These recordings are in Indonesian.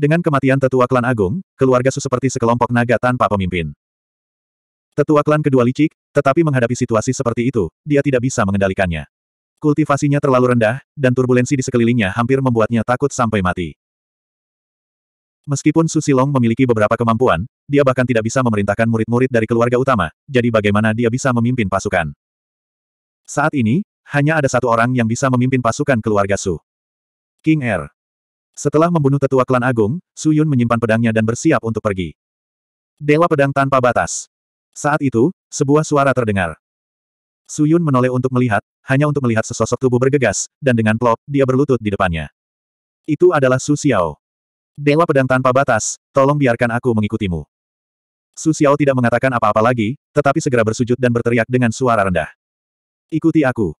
Dengan kematian tetua klan agung, keluarga Su seperti sekelompok naga tanpa pemimpin. Tetua klan kedua licik, tetapi menghadapi situasi seperti itu, dia tidak bisa mengendalikannya. Kultivasinya terlalu rendah, dan turbulensi di sekelilingnya hampir membuatnya takut sampai mati. Meskipun Susilong memiliki beberapa kemampuan, dia bahkan tidak bisa memerintahkan murid-murid dari keluarga utama, jadi bagaimana dia bisa memimpin pasukan. Saat ini, hanya ada satu orang yang bisa memimpin pasukan keluarga Su. King Er. Setelah membunuh tetua klan agung, Suyun menyimpan pedangnya dan bersiap untuk pergi. Dewa pedang tanpa batas. Saat itu, sebuah suara terdengar. Suyun menoleh untuk melihat, hanya untuk melihat sesosok tubuh bergegas, dan dengan plop, dia berlutut di depannya. Itu adalah Su Xiao. Dewa pedang tanpa batas, tolong biarkan aku mengikutimu. Su Xiao tidak mengatakan apa-apa lagi, tetapi segera bersujud dan berteriak dengan suara rendah. Ikuti aku.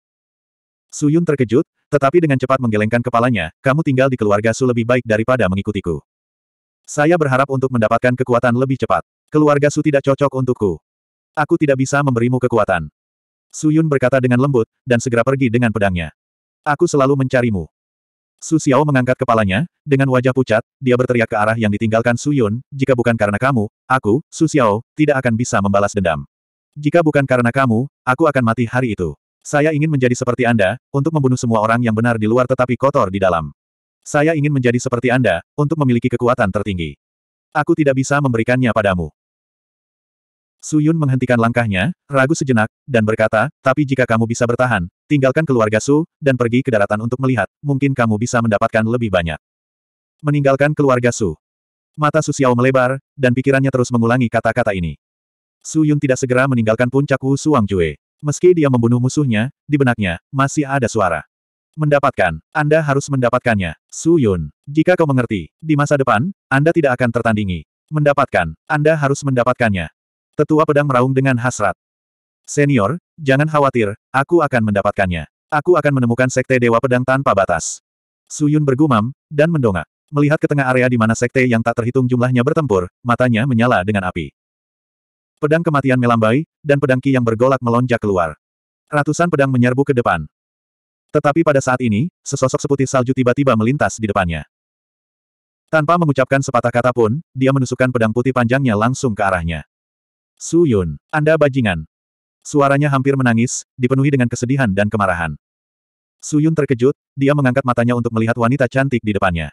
Suyun terkejut, tetapi dengan cepat menggelengkan kepalanya, kamu tinggal di keluarga Su lebih baik daripada mengikutiku. Saya berharap untuk mendapatkan kekuatan lebih cepat. Keluarga Su tidak cocok untukku. Aku tidak bisa memberimu kekuatan. Su Yun berkata dengan lembut, dan segera pergi dengan pedangnya. Aku selalu mencarimu. Su Xiao mengangkat kepalanya, dengan wajah pucat, dia berteriak ke arah yang ditinggalkan Su Yun, jika bukan karena kamu, aku, Su Xiao, tidak akan bisa membalas dendam. Jika bukan karena kamu, aku akan mati hari itu. Saya ingin menjadi seperti Anda, untuk membunuh semua orang yang benar di luar tetapi kotor di dalam. Saya ingin menjadi seperti Anda, untuk memiliki kekuatan tertinggi. Aku tidak bisa memberikannya padamu. Suyun menghentikan langkahnya, ragu sejenak, dan berkata, tapi jika kamu bisa bertahan, tinggalkan keluarga Su, dan pergi ke daratan untuk melihat, mungkin kamu bisa mendapatkan lebih banyak. Meninggalkan keluarga Su. Mata Su Xiao melebar, dan pikirannya terus mengulangi kata-kata ini. Suyun tidak segera meninggalkan puncak Wu Suang Jue. Meski dia membunuh musuhnya, di benaknya, masih ada suara. Mendapatkan. Anda harus mendapatkannya. Su Yun. Jika kau mengerti, di masa depan, Anda tidak akan tertandingi. Mendapatkan. Anda harus mendapatkannya. Tetua pedang meraung dengan hasrat. Senior, jangan khawatir, aku akan mendapatkannya. Aku akan menemukan sekte Dewa Pedang tanpa batas. Su Yun bergumam, dan mendongak. Melihat ke tengah area di mana sekte yang tak terhitung jumlahnya bertempur, matanya menyala dengan api. Pedang kematian melambai, dan pedang ki yang bergolak melonjak keluar. Ratusan pedang menyerbu ke depan. Tetapi pada saat ini, sesosok seputih salju tiba-tiba melintas di depannya. Tanpa mengucapkan sepatah kata pun, dia menusukkan pedang putih panjangnya langsung ke arahnya. Su Yun, Anda bajingan. Suaranya hampir menangis, dipenuhi dengan kesedihan dan kemarahan. Su Yun terkejut, dia mengangkat matanya untuk melihat wanita cantik di depannya.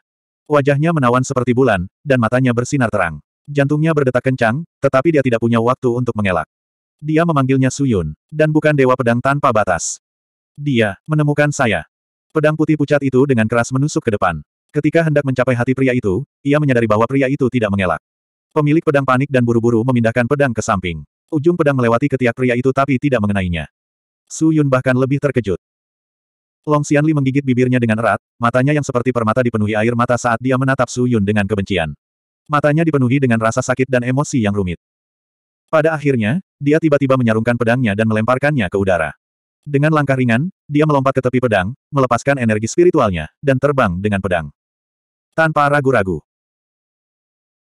Wajahnya menawan seperti bulan, dan matanya bersinar terang. Jantungnya berdetak kencang, tetapi dia tidak punya waktu untuk mengelak. Dia memanggilnya Suyun, dan bukan dewa pedang tanpa batas. Dia menemukan saya. Pedang putih pucat itu dengan keras menusuk ke depan. Ketika hendak mencapai hati pria itu, ia menyadari bahwa pria itu tidak mengelak. Pemilik pedang panik dan buru-buru memindahkan pedang ke samping. Ujung pedang melewati ketiak pria itu tapi tidak mengenainya. Su Yun bahkan lebih terkejut. Long Xianli menggigit bibirnya dengan erat, matanya yang seperti permata dipenuhi air mata saat dia menatap Su Yun dengan kebencian. Matanya dipenuhi dengan rasa sakit dan emosi yang rumit. Pada akhirnya, dia tiba-tiba menyarungkan pedangnya dan melemparkannya ke udara. Dengan langkah ringan, dia melompat ke tepi pedang, melepaskan energi spiritualnya, dan terbang dengan pedang. Tanpa ragu-ragu.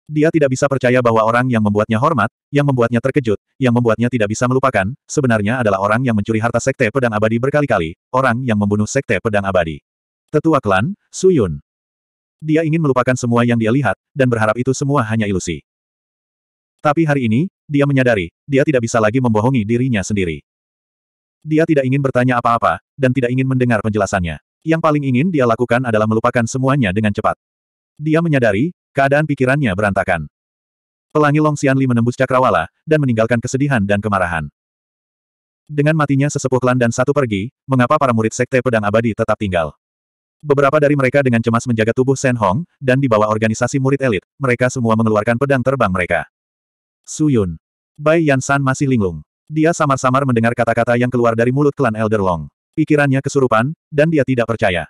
Dia tidak bisa percaya bahwa orang yang membuatnya hormat, yang membuatnya terkejut, yang membuatnya tidak bisa melupakan, sebenarnya adalah orang yang mencuri harta sekte pedang abadi berkali-kali, orang yang membunuh sekte pedang abadi. Tetua klan, Suyun. Dia ingin melupakan semua yang dia lihat, dan berharap itu semua hanya ilusi. Tapi hari ini, dia menyadari, dia tidak bisa lagi membohongi dirinya sendiri. Dia tidak ingin bertanya apa-apa, dan tidak ingin mendengar penjelasannya. Yang paling ingin dia lakukan adalah melupakan semuanya dengan cepat. Dia menyadari, keadaan pikirannya berantakan. Pelangi Long Xianli menembus cakrawala, dan meninggalkan kesedihan dan kemarahan. Dengan matinya sesepuh klan dan satu pergi, mengapa para murid sekte pedang abadi tetap tinggal? Beberapa dari mereka dengan cemas menjaga tubuh Shen Hong, dan di bawah organisasi murid elit, mereka semua mengeluarkan pedang terbang mereka. Su Yun, Bai Yan San masih linglung. Dia samar-samar mendengar kata-kata yang keluar dari mulut klan Elder Long. Pikirannya kesurupan, dan dia tidak percaya.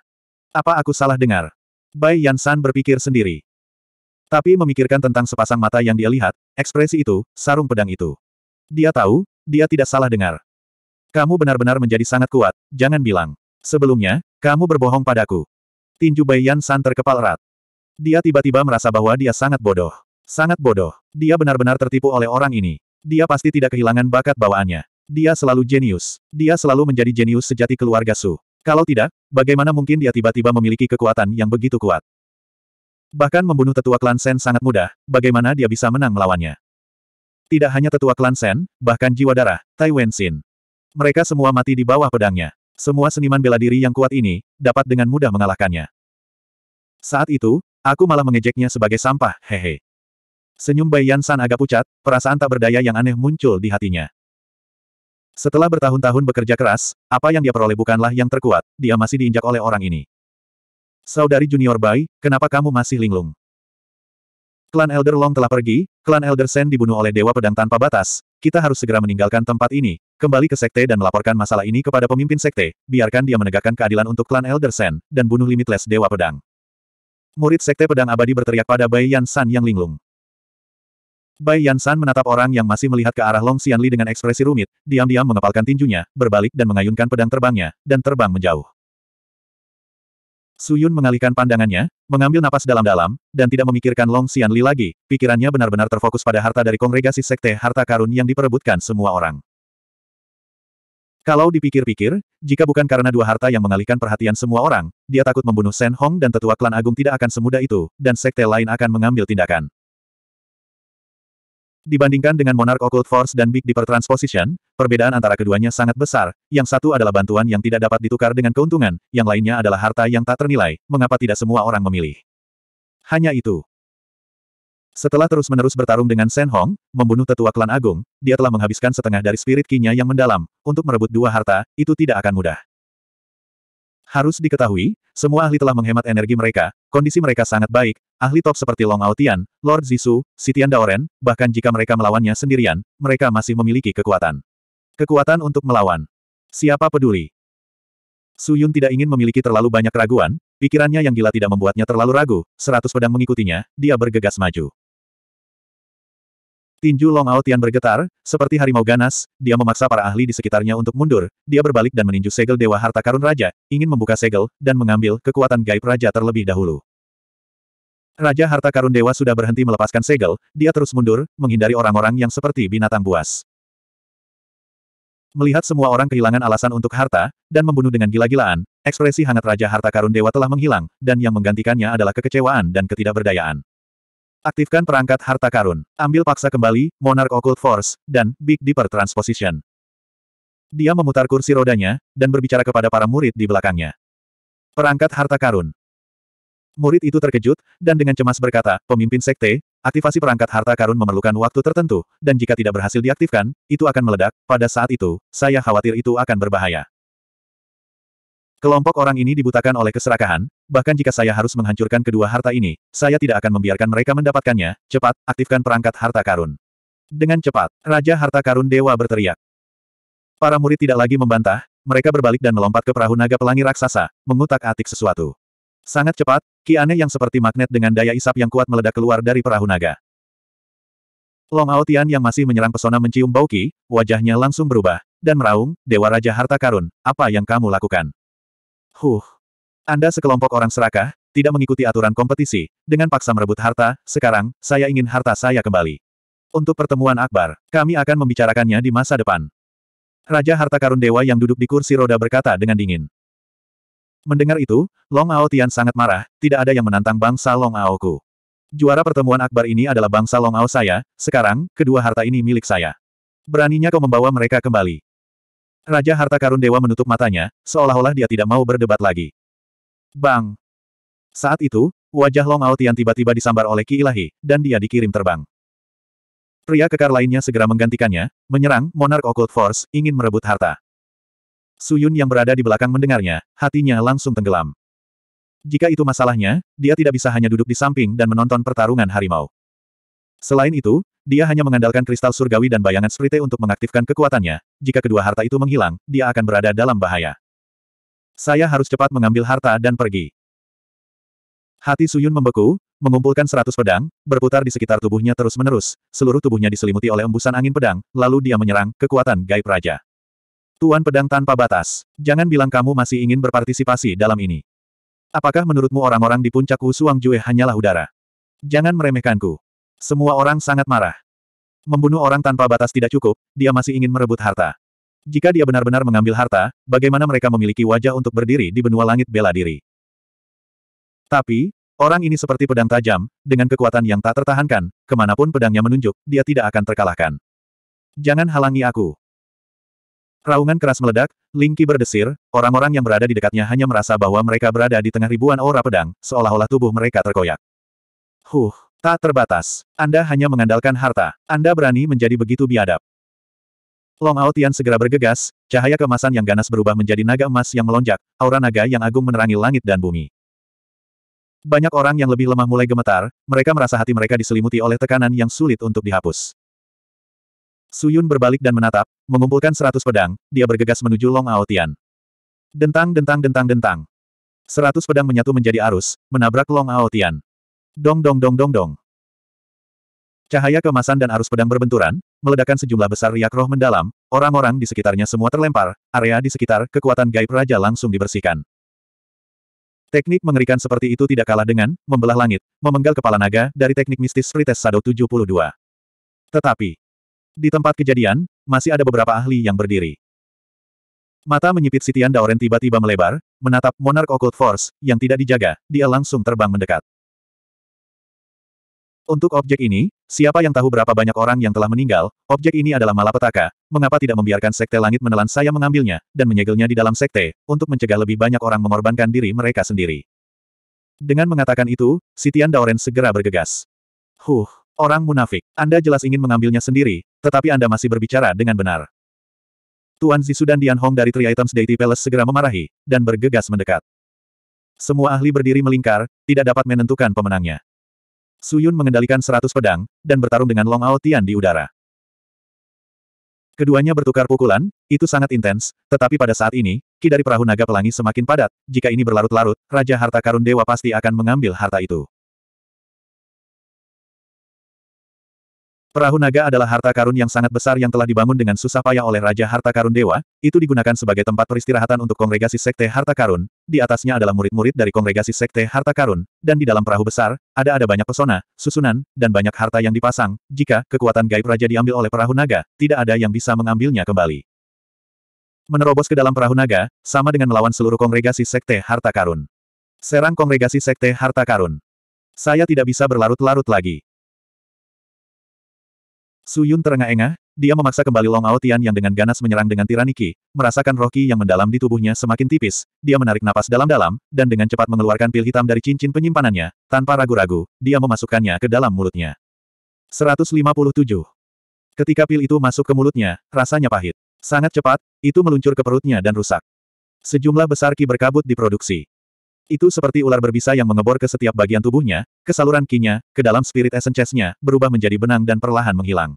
Apa aku salah dengar? Bai Yan San berpikir sendiri. Tapi memikirkan tentang sepasang mata yang dia lihat, ekspresi itu, sarung pedang itu. Dia tahu, dia tidak salah dengar. Kamu benar-benar menjadi sangat kuat, jangan bilang. Sebelumnya, kamu berbohong padaku. Tinju Yan San terkepal erat. Dia tiba-tiba merasa bahwa dia sangat bodoh. Sangat bodoh. Dia benar-benar tertipu oleh orang ini. Dia pasti tidak kehilangan bakat bawaannya. Dia selalu jenius. Dia selalu menjadi jenius sejati keluarga Su. Kalau tidak, bagaimana mungkin dia tiba-tiba memiliki kekuatan yang begitu kuat? Bahkan membunuh tetua klan Sen sangat mudah, bagaimana dia bisa menang melawannya? Tidak hanya tetua klan Sen, bahkan jiwa darah, Tai Wen Xin. Mereka semua mati di bawah pedangnya. Semua seniman bela diri yang kuat ini, dapat dengan mudah mengalahkannya. Saat itu, aku malah mengejeknya sebagai sampah, hehe. Senyum Bai Yan San agak pucat, perasaan tak berdaya yang aneh muncul di hatinya. Setelah bertahun-tahun bekerja keras, apa yang dia peroleh bukanlah yang terkuat, dia masih diinjak oleh orang ini. Saudari junior Bai, kenapa kamu masih linglung? Klan Elder Long telah pergi, klan Elder Sen dibunuh oleh Dewa Pedang Tanpa Batas, kita harus segera meninggalkan tempat ini, kembali ke sekte dan melaporkan masalah ini kepada pemimpin sekte, biarkan dia menegakkan keadilan untuk klan Elder Sen, dan bunuh Limitless Dewa Pedang. Murid sekte pedang abadi berteriak pada Bai Yan San yang linglung. Bai Yan San menatap orang yang masih melihat ke arah Long Xianli dengan ekspresi rumit, diam-diam mengepalkan tinjunya, berbalik dan mengayunkan pedang terbangnya, dan terbang menjauh. Suyun mengalihkan pandangannya, mengambil napas dalam-dalam, dan tidak memikirkan Long Xianli lagi, pikirannya benar-benar terfokus pada harta dari kongregasi sekte harta karun yang diperebutkan semua orang. Kalau dipikir-pikir, jika bukan karena dua harta yang mengalihkan perhatian semua orang, dia takut membunuh Sen Hong dan tetua klan agung tidak akan semudah itu, dan sekte lain akan mengambil tindakan. Dibandingkan dengan Monarch Occult Force dan Big Dipper Transposition, perbedaan antara keduanya sangat besar, yang satu adalah bantuan yang tidak dapat ditukar dengan keuntungan, yang lainnya adalah harta yang tak ternilai, mengapa tidak semua orang memilih. Hanya itu. Setelah terus-menerus bertarung dengan Shen Hong, membunuh tetua klan agung, dia telah menghabiskan setengah dari spirit kinya yang mendalam, untuk merebut dua harta, itu tidak akan mudah. Harus diketahui, semua ahli telah menghemat energi mereka, kondisi mereka sangat baik, ahli top seperti Long Aotian, Lord Zisu, Sitian Daoren, bahkan jika mereka melawannya sendirian, mereka masih memiliki kekuatan. Kekuatan untuk melawan. Siapa peduli? Su Yun tidak ingin memiliki terlalu banyak keraguan, pikirannya yang gila tidak membuatnya terlalu ragu, seratus pedang mengikutinya, dia bergegas maju. Tinju Long Ao Tian bergetar, seperti harimau ganas, dia memaksa para ahli di sekitarnya untuk mundur, dia berbalik dan meninju segel Dewa Harta Karun Raja, ingin membuka segel, dan mengambil kekuatan gaib Raja terlebih dahulu. Raja Harta Karun Dewa sudah berhenti melepaskan segel, dia terus mundur, menghindari orang-orang yang seperti binatang buas. Melihat semua orang kehilangan alasan untuk harta, dan membunuh dengan gila-gilaan, ekspresi hangat Raja Harta Karun Dewa telah menghilang, dan yang menggantikannya adalah kekecewaan dan ketidakberdayaan. Aktifkan perangkat harta karun. Ambil paksa kembali, Monarch Occult Force, dan Big Deeper Transposition. Dia memutar kursi rodanya, dan berbicara kepada para murid di belakangnya. Perangkat harta karun. Murid itu terkejut, dan dengan cemas berkata, pemimpin sekte, aktivasi perangkat harta karun memerlukan waktu tertentu, dan jika tidak berhasil diaktifkan, itu akan meledak, pada saat itu, saya khawatir itu akan berbahaya. Kelompok orang ini dibutakan oleh keserakahan, bahkan jika saya harus menghancurkan kedua harta ini, saya tidak akan membiarkan mereka mendapatkannya, cepat, aktifkan perangkat harta karun. Dengan cepat, Raja Harta Karun Dewa berteriak. Para murid tidak lagi membantah, mereka berbalik dan melompat ke perahu naga pelangi raksasa, mengutak-atik sesuatu. Sangat cepat, ki aneh yang seperti magnet dengan daya isap yang kuat meledak keluar dari perahu naga. Long Aotian yang masih menyerang pesona mencium bau Ki, wajahnya langsung berubah, dan meraung, Dewa Raja Harta Karun, apa yang kamu lakukan? Huh, anda sekelompok orang serakah, tidak mengikuti aturan kompetisi, dengan paksa merebut harta, sekarang, saya ingin harta saya kembali. Untuk pertemuan akbar, kami akan membicarakannya di masa depan. Raja Harta Karun Dewa yang duduk di kursi roda berkata dengan dingin. Mendengar itu, Long Ao Tian sangat marah, tidak ada yang menantang bangsa Long Ao Ku. Juara pertemuan akbar ini adalah bangsa Long Ao saya, sekarang, kedua harta ini milik saya. Beraninya kau membawa mereka kembali. Raja Harta Karun Dewa menutup matanya, seolah-olah dia tidak mau berdebat lagi. Bang! Saat itu, wajah Long Aotian tiba-tiba disambar oleh Ki Ilahi, dan dia dikirim terbang. Pria kekar lainnya segera menggantikannya, menyerang, Monarch Occult Force, ingin merebut harta. Suyun yang berada di belakang mendengarnya, hatinya langsung tenggelam. Jika itu masalahnya, dia tidak bisa hanya duduk di samping dan menonton pertarungan harimau. Selain itu, dia hanya mengandalkan kristal surgawi dan bayangan sprite untuk mengaktifkan kekuatannya. Jika kedua harta itu menghilang, dia akan berada dalam bahaya. Saya harus cepat mengambil harta dan pergi. Hati Suyun membeku, mengumpulkan seratus pedang, berputar di sekitar tubuhnya terus-menerus, seluruh tubuhnya diselimuti oleh embusan angin pedang, lalu dia menyerang kekuatan gaib raja. Tuan pedang tanpa batas, jangan bilang kamu masih ingin berpartisipasi dalam ini. Apakah menurutmu orang-orang di puncak Wusuang Jue hanyalah udara? Jangan meremehkanku. Semua orang sangat marah. Membunuh orang tanpa batas tidak cukup, dia masih ingin merebut harta. Jika dia benar-benar mengambil harta, bagaimana mereka memiliki wajah untuk berdiri di benua langit bela diri? Tapi, orang ini seperti pedang tajam, dengan kekuatan yang tak tertahankan, kemanapun pedangnya menunjuk, dia tidak akan terkalahkan. Jangan halangi aku. Raungan keras meledak, Lingki berdesir, orang-orang yang berada di dekatnya hanya merasa bahwa mereka berada di tengah ribuan aura pedang, seolah-olah tubuh mereka terkoyak. Huh, tak terbatas. Anda hanya mengandalkan harta. Anda berani menjadi begitu biadab. Long Ao Tian segera bergegas, cahaya kemasan yang ganas berubah menjadi naga emas yang melonjak, aura naga yang agung menerangi langit dan bumi. Banyak orang yang lebih lemah mulai gemetar, mereka merasa hati mereka diselimuti oleh tekanan yang sulit untuk dihapus. Suyun berbalik dan menatap, mengumpulkan seratus pedang, dia bergegas menuju Long Ao Tian. Dentang dentang dentang dentang. Seratus pedang menyatu menjadi arus, menabrak Long Ao Tian. Dong dong dong dong dong. Cahaya kemasan dan arus pedang berbenturan, meledakan sejumlah besar riak roh mendalam, orang-orang di sekitarnya semua terlempar, area di sekitar kekuatan gaib raja langsung dibersihkan. Teknik mengerikan seperti itu tidak kalah dengan membelah langit, memenggal kepala naga dari teknik mistis Rites Sado 72. Tetapi, di tempat kejadian, masih ada beberapa ahli yang berdiri. Mata menyipit Sitian Daoren tiba-tiba melebar, menatap Monarch Occult Force, yang tidak dijaga, dia langsung terbang mendekat. Untuk objek ini, siapa yang tahu berapa banyak orang yang telah meninggal, objek ini adalah malapetaka, mengapa tidak membiarkan sekte langit menelan saya mengambilnya, dan menyegelnya di dalam sekte, untuk mencegah lebih banyak orang mengorbankan diri mereka sendiri. Dengan mengatakan itu, Sitian Daoren segera bergegas. Huh, orang munafik, Anda jelas ingin mengambilnya sendiri, tetapi Anda masih berbicara dengan benar. Tuan Zisu dan Dian Hong dari Three Items Deity Palace segera memarahi, dan bergegas mendekat. Semua ahli berdiri melingkar, tidak dapat menentukan pemenangnya. Suyun mengendalikan seratus pedang, dan bertarung dengan Long Ao Tian di udara. Keduanya bertukar pukulan, itu sangat intens, tetapi pada saat ini, ki dari perahu naga pelangi semakin padat, jika ini berlarut-larut, Raja Harta Karun Dewa pasti akan mengambil harta itu. Perahu naga adalah harta karun yang sangat besar yang telah dibangun dengan susah payah oleh Raja Harta Karun Dewa, itu digunakan sebagai tempat peristirahatan untuk kongregasi Sekte Harta Karun, di atasnya adalah murid-murid dari kongregasi Sekte Harta Karun, dan di dalam perahu besar, ada-ada banyak pesona, susunan, dan banyak harta yang dipasang, jika kekuatan gaib Raja diambil oleh perahu naga, tidak ada yang bisa mengambilnya kembali. Menerobos ke dalam perahu naga, sama dengan melawan seluruh kongregasi Sekte Harta Karun. Serang kongregasi Sekte Harta Karun. Saya tidak bisa berlarut-larut lagi. Su Yun terengah-engah, dia memaksa kembali Long Ao Tian yang dengan ganas menyerang dengan tiraniki. merasakan roki yang mendalam di tubuhnya semakin tipis, dia menarik napas dalam-dalam, dan dengan cepat mengeluarkan pil hitam dari cincin penyimpanannya, tanpa ragu-ragu, dia memasukkannya ke dalam mulutnya. 157. Ketika pil itu masuk ke mulutnya, rasanya pahit. Sangat cepat, itu meluncur ke perutnya dan rusak. Sejumlah besar ki berkabut diproduksi. Itu seperti ular berbisa yang mengebor ke setiap bagian tubuhnya, ke saluran kinya, ke dalam spirit essence-nya, berubah menjadi benang dan perlahan menghilang.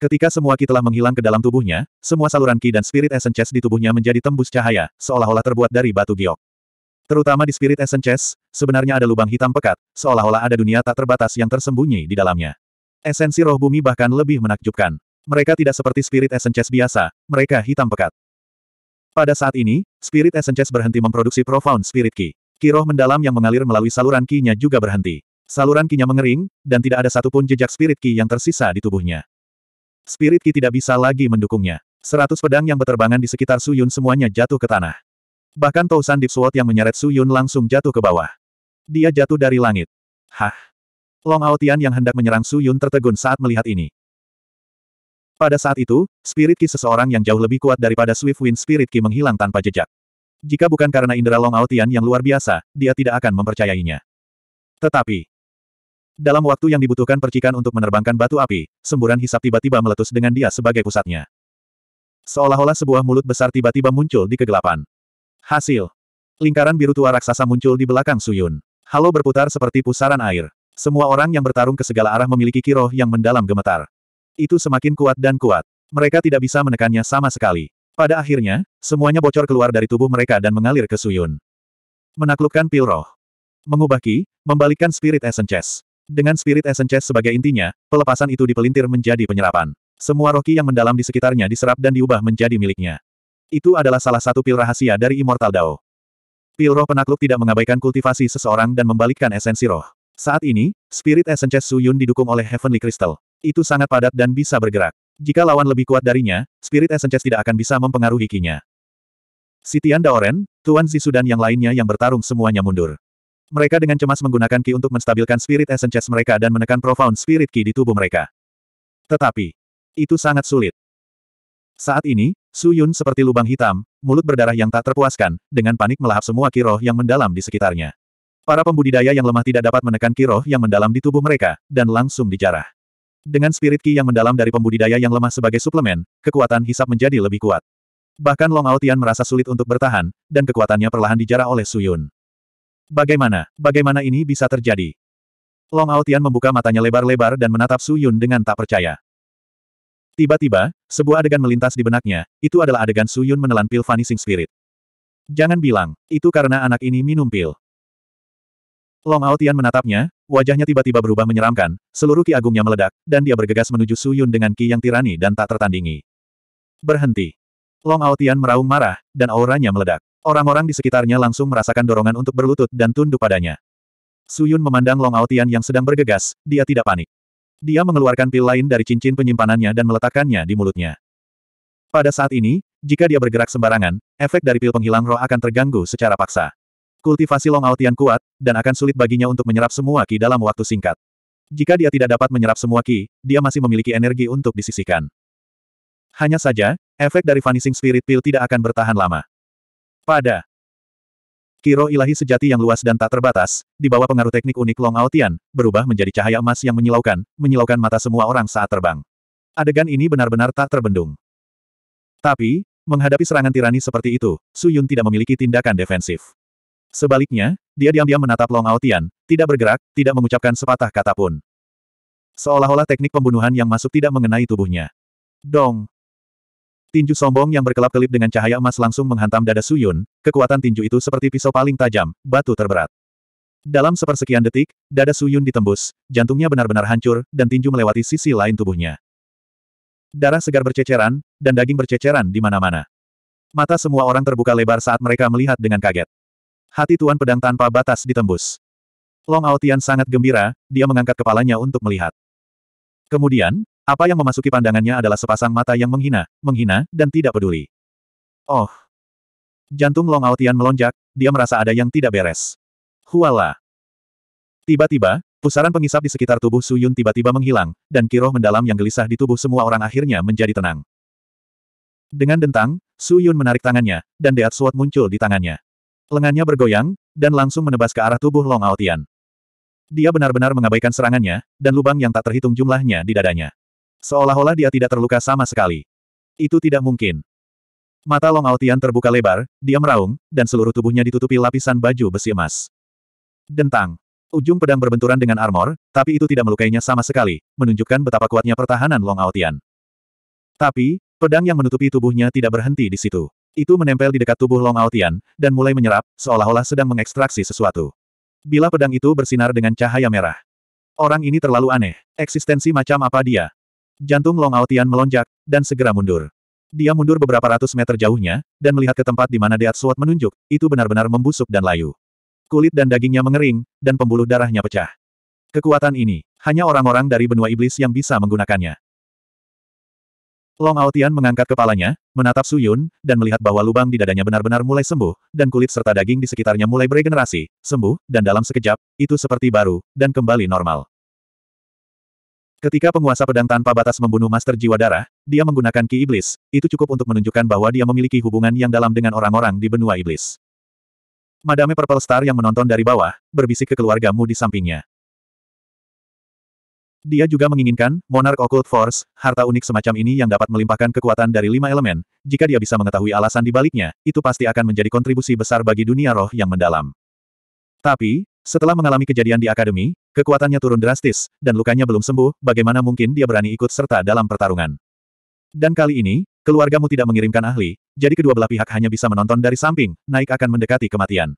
Ketika semua ki telah menghilang ke dalam tubuhnya, semua saluran ki dan spirit essence di tubuhnya menjadi tembus cahaya, seolah-olah terbuat dari batu giok. Terutama di spirit essence, sebenarnya ada lubang hitam pekat, seolah-olah ada dunia tak terbatas yang tersembunyi di dalamnya. Esensi roh bumi bahkan lebih menakjubkan. Mereka tidak seperti spirit essence biasa, mereka hitam pekat. Pada saat ini, spirit essence berhenti memproduksi profound spirit ki. Ki roh mendalam yang mengalir melalui saluran ki-nya juga berhenti. Saluran ki-nya mengering, dan tidak ada satupun jejak spirit ki yang tersisa di tubuhnya. Spirit Ki tidak bisa lagi mendukungnya. Seratus pedang yang berterbangan di sekitar Su Yun semuanya jatuh ke tanah. Bahkan Tousan Deep Sword yang menyeret Su Yun langsung jatuh ke bawah. Dia jatuh dari langit. Hah? Long Aotian yang hendak menyerang Su Yun tertegun saat melihat ini. Pada saat itu, Spirit Ki seseorang yang jauh lebih kuat daripada Swift Wind Spirit Ki menghilang tanpa jejak. Jika bukan karena indera Long Aotian yang luar biasa, dia tidak akan mempercayainya. Tetapi, dalam waktu yang dibutuhkan percikan untuk menerbangkan batu api, semburan hisap tiba-tiba meletus dengan dia sebagai pusatnya. Seolah-olah sebuah mulut besar tiba-tiba muncul di kegelapan. Hasil. Lingkaran biru tua raksasa muncul di belakang Suyun. Halo berputar seperti pusaran air. Semua orang yang bertarung ke segala arah memiliki kiroh yang mendalam gemetar. Itu semakin kuat dan kuat. Mereka tidak bisa menekannya sama sekali. Pada akhirnya, semuanya bocor keluar dari tubuh mereka dan mengalir ke Suyun. Menaklukkan pil roh. Mengubah ki, membalikkan spirit essence. Dengan spirit essence sebagai intinya, pelepasan itu dipelintir menjadi penyerapan. Semua roki yang mendalam di sekitarnya diserap dan diubah menjadi miliknya. Itu adalah salah satu pil rahasia dari Immortal Dao. Pil roh penakluk tidak mengabaikan kultivasi seseorang dan membalikkan esensi roh. Saat ini, spirit essence Suyun didukung oleh Heavenly Crystal. Itu sangat padat dan bisa bergerak. Jika lawan lebih kuat darinya, spirit essence tidak akan bisa mempengaruhi kinya. Sitian Daoren, Tuan Zisu dan yang lainnya yang bertarung semuanya mundur. Mereka dengan cemas menggunakan Ki untuk menstabilkan Spirit Essence mereka dan menekan Profound Spirit Ki di tubuh mereka. Tetapi, itu sangat sulit. Saat ini, Su Yun seperti lubang hitam, mulut berdarah yang tak terpuaskan, dengan panik melahap semua kiroh yang mendalam di sekitarnya. Para pembudidaya yang lemah tidak dapat menekan kiroh yang mendalam di tubuh mereka, dan langsung dijarah. Dengan spirit ki yang mendalam dari pembudidaya yang lemah sebagai suplemen, kekuatan hisap menjadi lebih kuat. Bahkan Long Aotian merasa sulit untuk bertahan, dan kekuatannya perlahan dijarah oleh Su Yun. Bagaimana, bagaimana ini bisa terjadi? Long Aotian membuka matanya lebar-lebar dan menatap Su Yun dengan tak percaya. Tiba-tiba, sebuah adegan melintas di benaknya, itu adalah adegan Su Yun menelan pil Vanishing Spirit. Jangan bilang, itu karena anak ini minum pil. Long Aotian menatapnya, wajahnya tiba-tiba berubah menyeramkan, seluruh ki agungnya meledak, dan dia bergegas menuju Su Yun dengan ki yang tirani dan tak tertandingi. Berhenti. Long Aotian meraung marah, dan auranya meledak. Orang-orang di sekitarnya langsung merasakan dorongan untuk berlutut dan tunduk padanya. Suyun memandang Long Aotian yang sedang bergegas, dia tidak panik. Dia mengeluarkan pil lain dari cincin penyimpanannya dan meletakkannya di mulutnya. Pada saat ini, jika dia bergerak sembarangan, efek dari pil penghilang roh akan terganggu secara paksa. Kultivasi Long Aotian kuat, dan akan sulit baginya untuk menyerap semua ki dalam waktu singkat. Jika dia tidak dapat menyerap semua ki, dia masih memiliki energi untuk disisikan. Hanya saja, efek dari Vanishing Spirit Pill tidak akan bertahan lama. Pada Kiro ilahi sejati yang luas dan tak terbatas, di bawah pengaruh teknik unik Long Aotian, berubah menjadi cahaya emas yang menyilaukan, menyilaukan mata semua orang saat terbang. Adegan ini benar-benar tak terbendung. Tapi, menghadapi serangan tirani seperti itu, Su Yun tidak memiliki tindakan defensif. Sebaliknya, dia diam-diam menatap Long Aotian, tidak bergerak, tidak mengucapkan sepatah kata pun. Seolah-olah teknik pembunuhan yang masuk tidak mengenai tubuhnya. Dong! Tinju sombong yang berkelap-kelip dengan cahaya emas langsung menghantam dada Suyun, kekuatan tinju itu seperti pisau paling tajam, batu terberat. Dalam sepersekian detik, dada Suyun ditembus, jantungnya benar-benar hancur, dan tinju melewati sisi lain tubuhnya. Darah segar berceceran, dan daging berceceran di mana-mana. Mata semua orang terbuka lebar saat mereka melihat dengan kaget. Hati Tuan Pedang tanpa batas ditembus. Long Aotian sangat gembira, dia mengangkat kepalanya untuk melihat. Kemudian, apa yang memasuki pandangannya adalah sepasang mata yang menghina, menghina, dan tidak peduli. Oh. Jantung Long Aotian melonjak, dia merasa ada yang tidak beres. Huala. Tiba-tiba, pusaran pengisap di sekitar tubuh Su Yun tiba-tiba menghilang, dan kiroh mendalam yang gelisah di tubuh semua orang akhirnya menjadi tenang. Dengan dentang, Su Yun menarik tangannya, dan Deat Suot muncul di tangannya. Lengannya bergoyang, dan langsung menebas ke arah tubuh Long Aotian. Dia benar-benar mengabaikan serangannya, dan lubang yang tak terhitung jumlahnya di dadanya. Seolah-olah dia tidak terluka sama sekali. Itu tidak mungkin. Mata Long Aotian terbuka lebar, dia meraung, dan seluruh tubuhnya ditutupi lapisan baju besi emas. Dentang. Ujung pedang berbenturan dengan armor, tapi itu tidak melukainya sama sekali, menunjukkan betapa kuatnya pertahanan Long Aotian. Tapi, pedang yang menutupi tubuhnya tidak berhenti di situ. Itu menempel di dekat tubuh Long Aotian, dan mulai menyerap, seolah-olah sedang mengekstraksi sesuatu. Bila pedang itu bersinar dengan cahaya merah. Orang ini terlalu aneh. Eksistensi macam apa dia? Jantung Long Aotian melonjak, dan segera mundur. Dia mundur beberapa ratus meter jauhnya, dan melihat ke tempat di mana Deat Suat menunjuk, itu benar-benar membusuk dan layu. Kulit dan dagingnya mengering, dan pembuluh darahnya pecah. Kekuatan ini, hanya orang-orang dari benua iblis yang bisa menggunakannya. Long Aotian mengangkat kepalanya, menatap Suyun, dan melihat bahwa lubang di dadanya benar-benar mulai sembuh, dan kulit serta daging di sekitarnya mulai beregenerasi, sembuh, dan dalam sekejap, itu seperti baru, dan kembali normal. Ketika penguasa pedang tanpa batas membunuh Master Jiwa Darah, dia menggunakan Ki Iblis, itu cukup untuk menunjukkan bahwa dia memiliki hubungan yang dalam dengan orang-orang di benua Iblis. Madame Purple Star yang menonton dari bawah, berbisik ke keluargamu di sampingnya. Dia juga menginginkan, Monarch Occult Force, harta unik semacam ini yang dapat melimpahkan kekuatan dari lima elemen, jika dia bisa mengetahui alasan di baliknya, itu pasti akan menjadi kontribusi besar bagi dunia roh yang mendalam. Tapi, setelah mengalami kejadian di akademi, kekuatannya turun drastis, dan lukanya belum sembuh, bagaimana mungkin dia berani ikut serta dalam pertarungan. Dan kali ini, keluargamu tidak mengirimkan ahli, jadi kedua belah pihak hanya bisa menonton dari samping, naik akan mendekati kematian.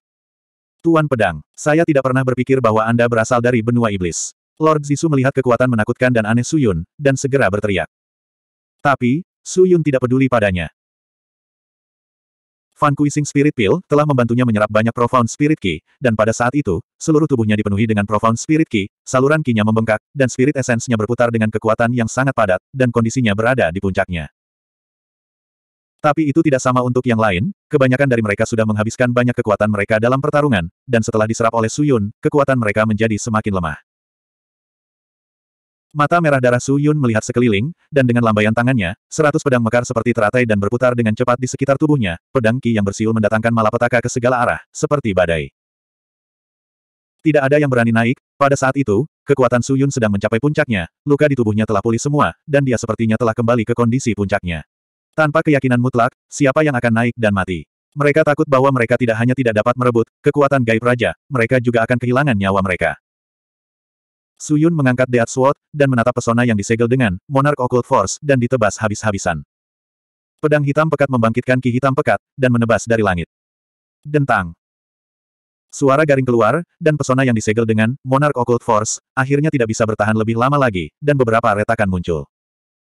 Tuan Pedang, saya tidak pernah berpikir bahwa Anda berasal dari benua iblis. Lord Zisu melihat kekuatan menakutkan dan aneh Suyun, dan segera berteriak. Tapi, Suyun tidak peduli padanya. Fan Kuising Spirit Pill telah membantunya menyerap banyak Profound Spirit Ki, dan pada saat itu, seluruh tubuhnya dipenuhi dengan Profound Spirit Ki, saluran kinya membengkak, dan Spirit Essence-nya berputar dengan kekuatan yang sangat padat, dan kondisinya berada di puncaknya. Tapi itu tidak sama untuk yang lain, kebanyakan dari mereka sudah menghabiskan banyak kekuatan mereka dalam pertarungan, dan setelah diserap oleh Suyun, kekuatan mereka menjadi semakin lemah. Mata merah darah Su Yun melihat sekeliling, dan dengan lambaian tangannya, seratus pedang mekar seperti teratai dan berputar dengan cepat di sekitar tubuhnya, pedang Ki yang bersiul mendatangkan malapetaka ke segala arah, seperti badai. Tidak ada yang berani naik, pada saat itu, kekuatan Su Yun sedang mencapai puncaknya, luka di tubuhnya telah pulih semua, dan dia sepertinya telah kembali ke kondisi puncaknya. Tanpa keyakinan mutlak, siapa yang akan naik dan mati? Mereka takut bahwa mereka tidak hanya tidak dapat merebut kekuatan gaib raja, mereka juga akan kehilangan nyawa mereka. Suyun mengangkat Deat Sword, dan menatap pesona yang disegel dengan Monarch Occult Force, dan ditebas habis-habisan. Pedang hitam pekat membangkitkan ki hitam pekat, dan menebas dari langit. Dentang. Suara garing keluar, dan pesona yang disegel dengan Monarch Occult Force, akhirnya tidak bisa bertahan lebih lama lagi, dan beberapa retakan muncul.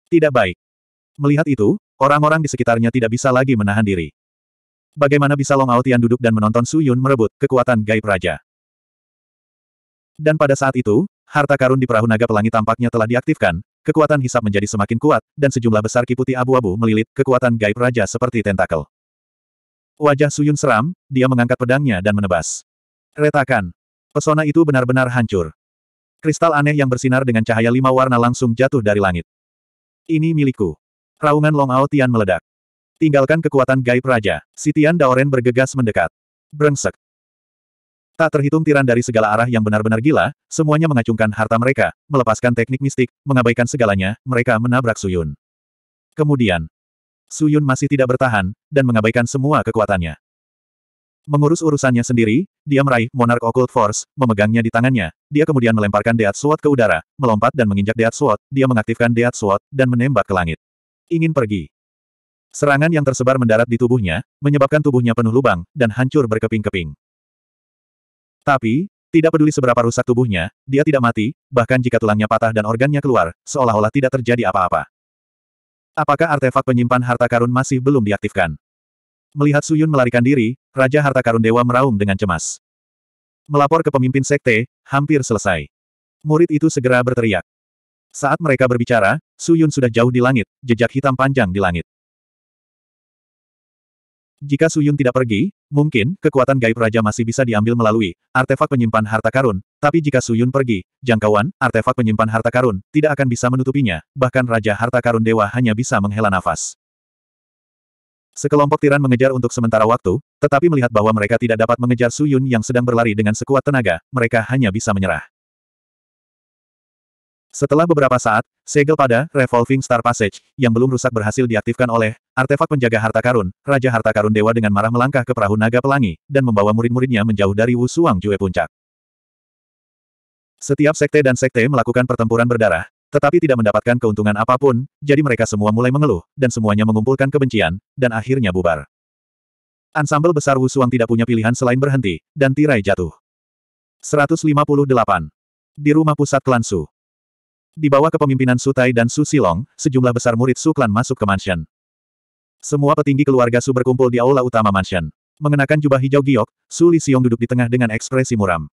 Tidak baik. Melihat itu, orang-orang di sekitarnya tidak bisa lagi menahan diri. Bagaimana bisa Long Aotian duduk dan menonton Su Yun merebut kekuatan gaib raja? Dan pada saat itu, Harta karun di perahu naga pelangi tampaknya telah diaktifkan, kekuatan hisap menjadi semakin kuat, dan sejumlah besar kiputi abu-abu melilit kekuatan gaib raja seperti tentakel. Wajah Suyun seram, dia mengangkat pedangnya dan menebas. Retakan. Pesona itu benar-benar hancur. Kristal aneh yang bersinar dengan cahaya lima warna langsung jatuh dari langit. Ini milikku. Raungan Long Ao Tian meledak. Tinggalkan kekuatan gaib raja. Sitian Daoren bergegas mendekat. Brengsek. Tak terhitung tiran dari segala arah yang benar-benar gila, semuanya mengacungkan harta mereka, melepaskan teknik mistik, mengabaikan segalanya, mereka menabrak Suyun. Kemudian, Suyun masih tidak bertahan, dan mengabaikan semua kekuatannya. Mengurus urusannya sendiri, dia meraih Monarch Occult Force, memegangnya di tangannya. Dia kemudian melemparkan Deat Sword ke udara, melompat dan menginjak Deat Sword, dia mengaktifkan Deat Sword, dan menembak ke langit. Ingin pergi. Serangan yang tersebar mendarat di tubuhnya, menyebabkan tubuhnya penuh lubang, dan hancur berkeping-keping. Tapi, tidak peduli seberapa rusak tubuhnya, dia tidak mati, bahkan jika tulangnya patah dan organnya keluar, seolah-olah tidak terjadi apa-apa. Apakah artefak penyimpan harta karun masih belum diaktifkan? Melihat Suyun melarikan diri, Raja Harta Karun Dewa meraung dengan cemas. Melapor ke pemimpin sekte, hampir selesai. Murid itu segera berteriak. Saat mereka berbicara, Suyun sudah jauh di langit, jejak hitam panjang di langit. Jika Suyun tidak pergi, mungkin kekuatan gaib raja masih bisa diambil melalui artefak penyimpan harta karun, tapi jika Suyun pergi, jangkauan artefak penyimpan harta karun tidak akan bisa menutupinya, bahkan raja harta karun dewa hanya bisa menghela nafas. Sekelompok tiran mengejar untuk sementara waktu, tetapi melihat bahwa mereka tidak dapat mengejar Suyun yang sedang berlari dengan sekuat tenaga, mereka hanya bisa menyerah. Setelah beberapa saat, segel pada Revolving Star Passage yang belum rusak berhasil diaktifkan oleh artefak penjaga harta karun, Raja Harta Karun Dewa dengan marah melangkah ke perahu naga pelangi dan membawa murid-muridnya menjauh dari Wu Suang Jue Puncak. Setiap sekte dan sekte melakukan pertempuran berdarah, tetapi tidak mendapatkan keuntungan apapun, jadi mereka semua mulai mengeluh, dan semuanya mengumpulkan kebencian, dan akhirnya bubar. Ansambel besar Wusuang tidak punya pilihan selain berhenti, dan tirai jatuh. 158. Di rumah pusat Klansu. Di bawah kepemimpinan Sutai dan Su Silong, sejumlah besar murid Su masuk ke mansion. Semua petinggi keluarga Su berkumpul di aula utama mansion. Mengenakan jubah hijau giok, Su Li Xiong duduk di tengah dengan ekspresi muram.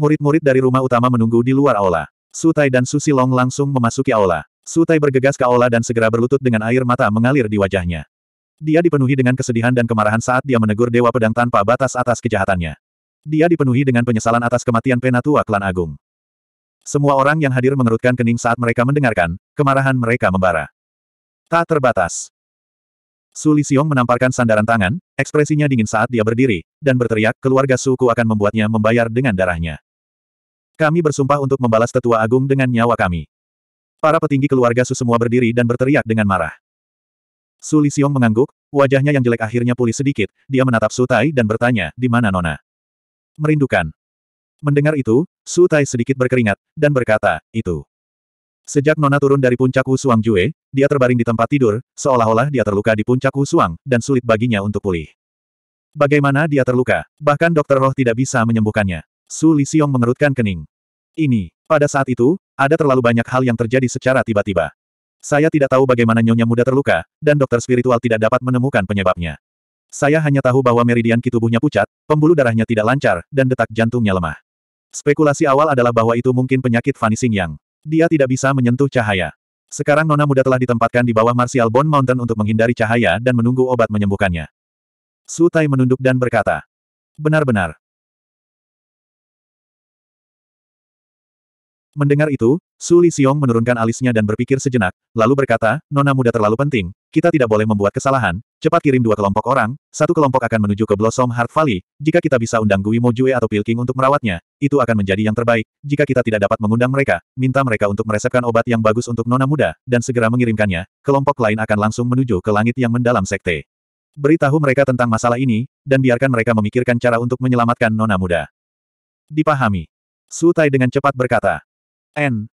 Murid-murid dari rumah utama menunggu di luar aula. Sutai dan Su Silong langsung memasuki aula. Sutai bergegas ke aula dan segera berlutut dengan air mata mengalir di wajahnya. Dia dipenuhi dengan kesedihan dan kemarahan saat dia menegur Dewa Pedang tanpa batas atas kejahatannya. Dia dipenuhi dengan penyesalan atas kematian Penatua Klan Agung. Semua orang yang hadir mengerutkan kening saat mereka mendengarkan, kemarahan mereka membara. Tak terbatas. Su Lisiong menamparkan sandaran tangan, ekspresinya dingin saat dia berdiri, dan berteriak keluarga suku akan membuatnya membayar dengan darahnya. Kami bersumpah untuk membalas tetua agung dengan nyawa kami. Para petinggi keluarga Su semua berdiri dan berteriak dengan marah. Su Lisiong mengangguk, wajahnya yang jelek akhirnya pulih sedikit, dia menatap Su Tai dan bertanya, di mana Nona? Merindukan. Mendengar itu, Su Tai sedikit berkeringat, dan berkata, itu. Sejak Nona turun dari puncak Wusuang Jue, dia terbaring di tempat tidur, seolah-olah dia terluka di puncak Wusuang, dan sulit baginya untuk pulih. Bagaimana dia terluka? Bahkan dokter roh tidak bisa menyembuhkannya. Su Li Xiong mengerutkan kening. Ini, pada saat itu, ada terlalu banyak hal yang terjadi secara tiba-tiba. Saya tidak tahu bagaimana nyonya muda terluka, dan dokter spiritual tidak dapat menemukan penyebabnya. Saya hanya tahu bahwa meridian ki tubuhnya pucat, pembuluh darahnya tidak lancar, dan detak jantungnya lemah. Spekulasi awal adalah bahwa itu mungkin penyakit Vanishing Yang. Dia tidak bisa menyentuh cahaya. Sekarang Nona Muda telah ditempatkan di bawah Martial Bone Mountain untuk menghindari cahaya dan menunggu obat menyembuhkannya. Sutai menunduk dan berkata, Benar-benar, Mendengar itu, Su Li Xiong menurunkan alisnya dan berpikir sejenak, lalu berkata, Nona muda terlalu penting, kita tidak boleh membuat kesalahan, cepat kirim dua kelompok orang, satu kelompok akan menuju ke Blossom Heart Valley, jika kita bisa undang Gui Mo Jue atau Pilking untuk merawatnya, itu akan menjadi yang terbaik, jika kita tidak dapat mengundang mereka, minta mereka untuk meresepkan obat yang bagus untuk Nona muda, dan segera mengirimkannya, kelompok lain akan langsung menuju ke langit yang mendalam sekte. Beritahu mereka tentang masalah ini, dan biarkan mereka memikirkan cara untuk menyelamatkan Nona muda. Dipahami. Su Tai dengan cepat berkata. N.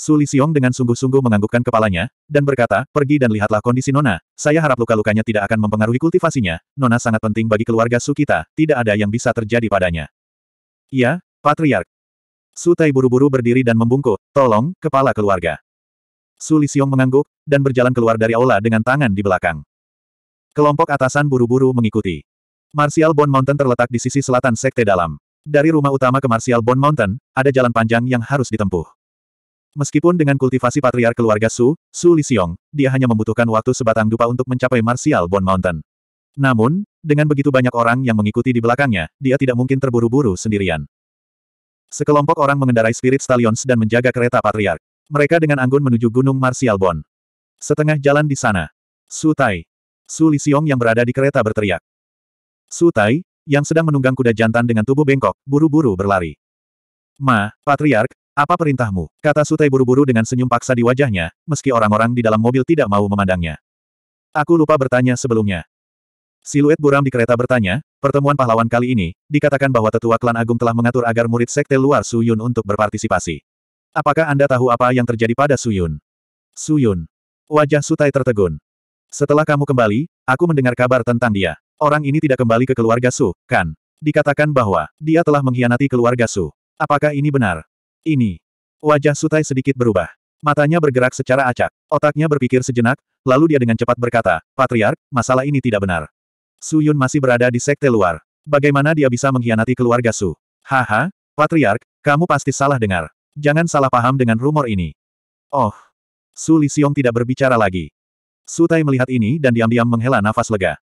Su Lixiong dengan sungguh-sungguh menganggukkan kepalanya, dan berkata, pergi dan lihatlah kondisi Nona, saya harap luka-lukanya tidak akan mempengaruhi kultivasinya, Nona sangat penting bagi keluarga Su kita, tidak ada yang bisa terjadi padanya. Iya, Patriark. Su Tai buru-buru berdiri dan membungkuk, tolong, kepala keluarga. Su Lixiong mengangguk, dan berjalan keluar dari aula dengan tangan di belakang. Kelompok atasan buru-buru mengikuti. Martial Bone Mountain terletak di sisi selatan Sekte Dalam. Dari rumah utama ke Martial Bone Mountain, ada jalan panjang yang harus ditempuh. Meskipun dengan kultivasi patriar keluarga Su, Su Lisiong, dia hanya membutuhkan waktu sebatang dupa untuk mencapai Martial Bone Mountain. Namun, dengan begitu banyak orang yang mengikuti di belakangnya, dia tidak mungkin terburu-buru sendirian. Sekelompok orang mengendarai Spirit Stallions dan menjaga kereta patriar. Mereka dengan anggun menuju Gunung Martial Bone. Setengah jalan di sana. Su Tai. Su Lisiong yang berada di kereta berteriak. Su Tai, yang sedang menunggang kuda jantan dengan tubuh bengkok, buru-buru berlari. Ma, Patriark, apa perintahmu? Kata Sutai buru-buru dengan senyum paksa di wajahnya, meski orang-orang di dalam mobil tidak mau memandangnya. Aku lupa bertanya sebelumnya. Siluet buram di kereta bertanya, pertemuan pahlawan kali ini, dikatakan bahwa tetua klan agung telah mengatur agar murid sekte luar Suyun untuk berpartisipasi. Apakah Anda tahu apa yang terjadi pada Suyun? Suyun. Wajah Sutai tertegun. Setelah kamu kembali, aku mendengar kabar tentang dia. Orang ini tidak kembali ke keluarga Su, kan? Dikatakan bahwa dia telah mengkhianati keluarga Su. Apakah ini benar? Ini. Wajah Sutai sedikit berubah. Matanya bergerak secara acak. Otaknya berpikir sejenak, lalu dia dengan cepat berkata, Patriark, masalah ini tidak benar. Su Yun masih berada di sekte luar. Bagaimana dia bisa mengkhianati keluarga Su? Haha, Patriark, kamu pasti salah dengar. Jangan salah paham dengan rumor ini. Oh. Su Lisiong tidak berbicara lagi. Su Tai melihat ini dan diam-diam menghela nafas lega.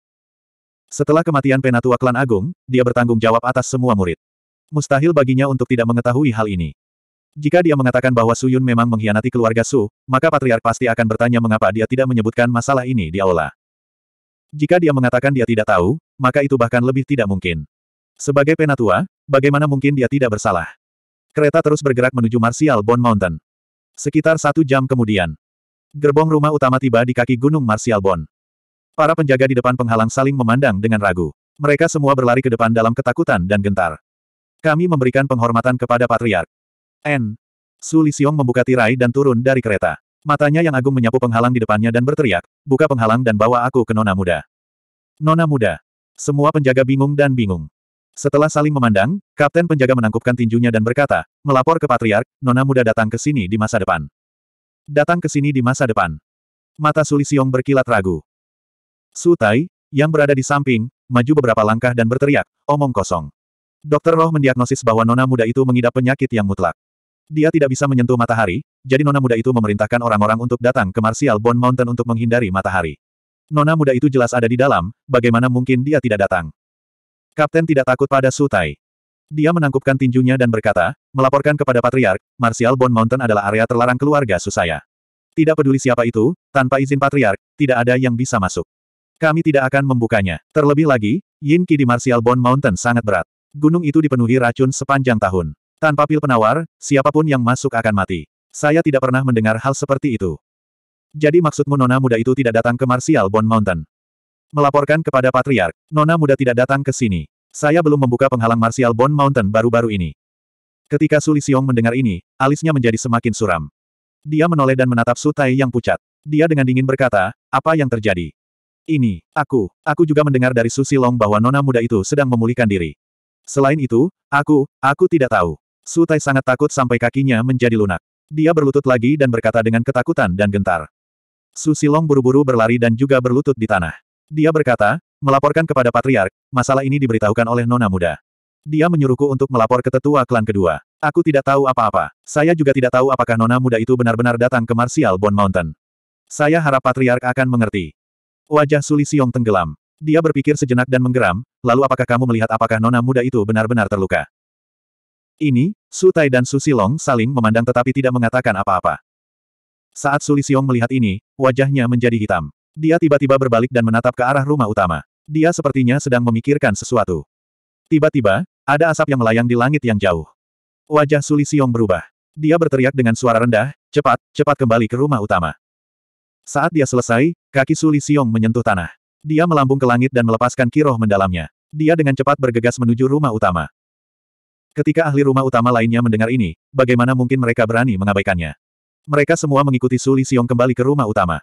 Setelah kematian Penatua Klan Agung, dia bertanggung jawab atas semua murid. Mustahil baginya untuk tidak mengetahui hal ini. Jika dia mengatakan bahwa Suyun memang mengkhianati keluarga Su, maka Patriark pasti akan bertanya mengapa dia tidak menyebutkan masalah ini di aula. Jika dia mengatakan dia tidak tahu, maka itu bahkan lebih tidak mungkin. Sebagai Penatua, bagaimana mungkin dia tidak bersalah? Kereta terus bergerak menuju Martial Bone Mountain. Sekitar satu jam kemudian, Gerbong rumah utama tiba di kaki Gunung Martial Bone. Para penjaga di depan penghalang saling memandang dengan ragu. Mereka semua berlari ke depan dalam ketakutan dan gentar. Kami memberikan penghormatan kepada Patriark. N. Su Lisiong membuka tirai dan turun dari kereta. Matanya yang agung menyapu penghalang di depannya dan berteriak, buka penghalang dan bawa aku ke Nona Muda. Nona Muda. Semua penjaga bingung dan bingung. Setelah saling memandang, kapten penjaga menangkupkan tinjunya dan berkata, melapor ke Patriark, Nona Muda datang ke sini di masa depan. Datang ke sini di masa depan. Mata Sulisiong berkilat ragu. Su Tai, yang berada di samping, maju beberapa langkah dan berteriak, omong kosong. Dokter Roh mendiagnosis bahwa nona muda itu mengidap penyakit yang mutlak. Dia tidak bisa menyentuh matahari, jadi nona muda itu memerintahkan orang-orang untuk datang ke Martial Bone Mountain untuk menghindari matahari. Nona muda itu jelas ada di dalam, bagaimana mungkin dia tidak datang? Kapten tidak takut pada Su Tai. Dia menangkupkan tinjunya dan berkata, melaporkan kepada Patriark, Martial Bone Mountain adalah area terlarang keluarga Susaya. Tidak peduli siapa itu, tanpa izin Patriark, tidak ada yang bisa masuk. Kami tidak akan membukanya. Terlebih lagi, Yin Qi di Martial Bone Mountain sangat berat. Gunung itu dipenuhi racun sepanjang tahun. Tanpa pil penawar, siapapun yang masuk akan mati. Saya tidak pernah mendengar hal seperti itu. Jadi maksudmu nona muda itu tidak datang ke Martial Bone Mountain? Melaporkan kepada Patriark, nona muda tidak datang ke sini. Saya belum membuka penghalang Martial Bone Mountain baru-baru ini. Ketika Suli Siong mendengar ini, alisnya menjadi semakin suram. Dia menoleh dan menatap Sutai yang pucat. Dia dengan dingin berkata, apa yang terjadi? Ini, aku, aku juga mendengar dari Susi Long bahwa nona muda itu sedang memulihkan diri. Selain itu, aku, aku tidak tahu. Su Tai sangat takut sampai kakinya menjadi lunak. Dia berlutut lagi dan berkata dengan ketakutan dan gentar. Su Silong buru-buru berlari dan juga berlutut di tanah. Dia berkata, melaporkan kepada Patriark, masalah ini diberitahukan oleh Nona Muda. Dia menyuruhku untuk melapor ke tetua klan kedua. Aku tidak tahu apa-apa. Saya juga tidak tahu apakah Nona Muda itu benar-benar datang ke Martial Bone Mountain. Saya harap Patriark akan mengerti. Wajah Siong tenggelam. Dia berpikir sejenak dan menggeram, lalu apakah kamu melihat apakah nona muda itu benar-benar terluka? Ini, Su Tai dan Su Silong saling memandang tetapi tidak mengatakan apa-apa. Saat Siong melihat ini, wajahnya menjadi hitam. Dia tiba-tiba berbalik dan menatap ke arah rumah utama. Dia sepertinya sedang memikirkan sesuatu. Tiba-tiba, ada asap yang melayang di langit yang jauh. Wajah Siong berubah. Dia berteriak dengan suara rendah, cepat, cepat kembali ke rumah utama. Saat dia selesai, kaki Suli Siong menyentuh tanah. Dia melambung ke langit dan melepaskan kiroh mendalamnya. Dia dengan cepat bergegas menuju rumah utama. Ketika ahli rumah utama lainnya mendengar ini, bagaimana mungkin mereka berani mengabaikannya? Mereka semua mengikuti Suli Siong kembali ke rumah utama.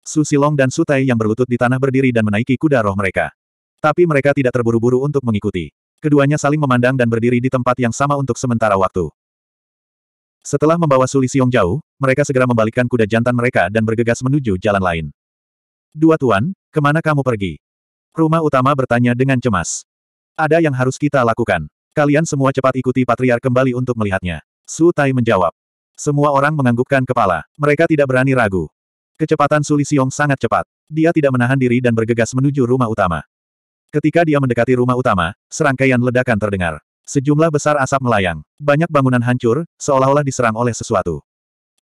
Su Silong dan Sutai yang berlutut di tanah berdiri dan menaiki kuda roh mereka. Tapi mereka tidak terburu-buru untuk mengikuti. Keduanya saling memandang dan berdiri di tempat yang sama untuk sementara waktu. Setelah membawa Suli Siong jauh, mereka segera membalikkan kuda jantan mereka dan bergegas menuju jalan lain. Dua tuan, kemana kamu pergi? Rumah utama bertanya dengan cemas. Ada yang harus kita lakukan. Kalian semua cepat ikuti Patriar kembali untuk melihatnya. Su Tai menjawab. Semua orang menganggukkan kepala. Mereka tidak berani ragu. Kecepatan Suli Siong sangat cepat. Dia tidak menahan diri dan bergegas menuju rumah utama. Ketika dia mendekati rumah utama, serangkaian ledakan terdengar. Sejumlah besar asap melayang. Banyak bangunan hancur, seolah-olah diserang oleh sesuatu.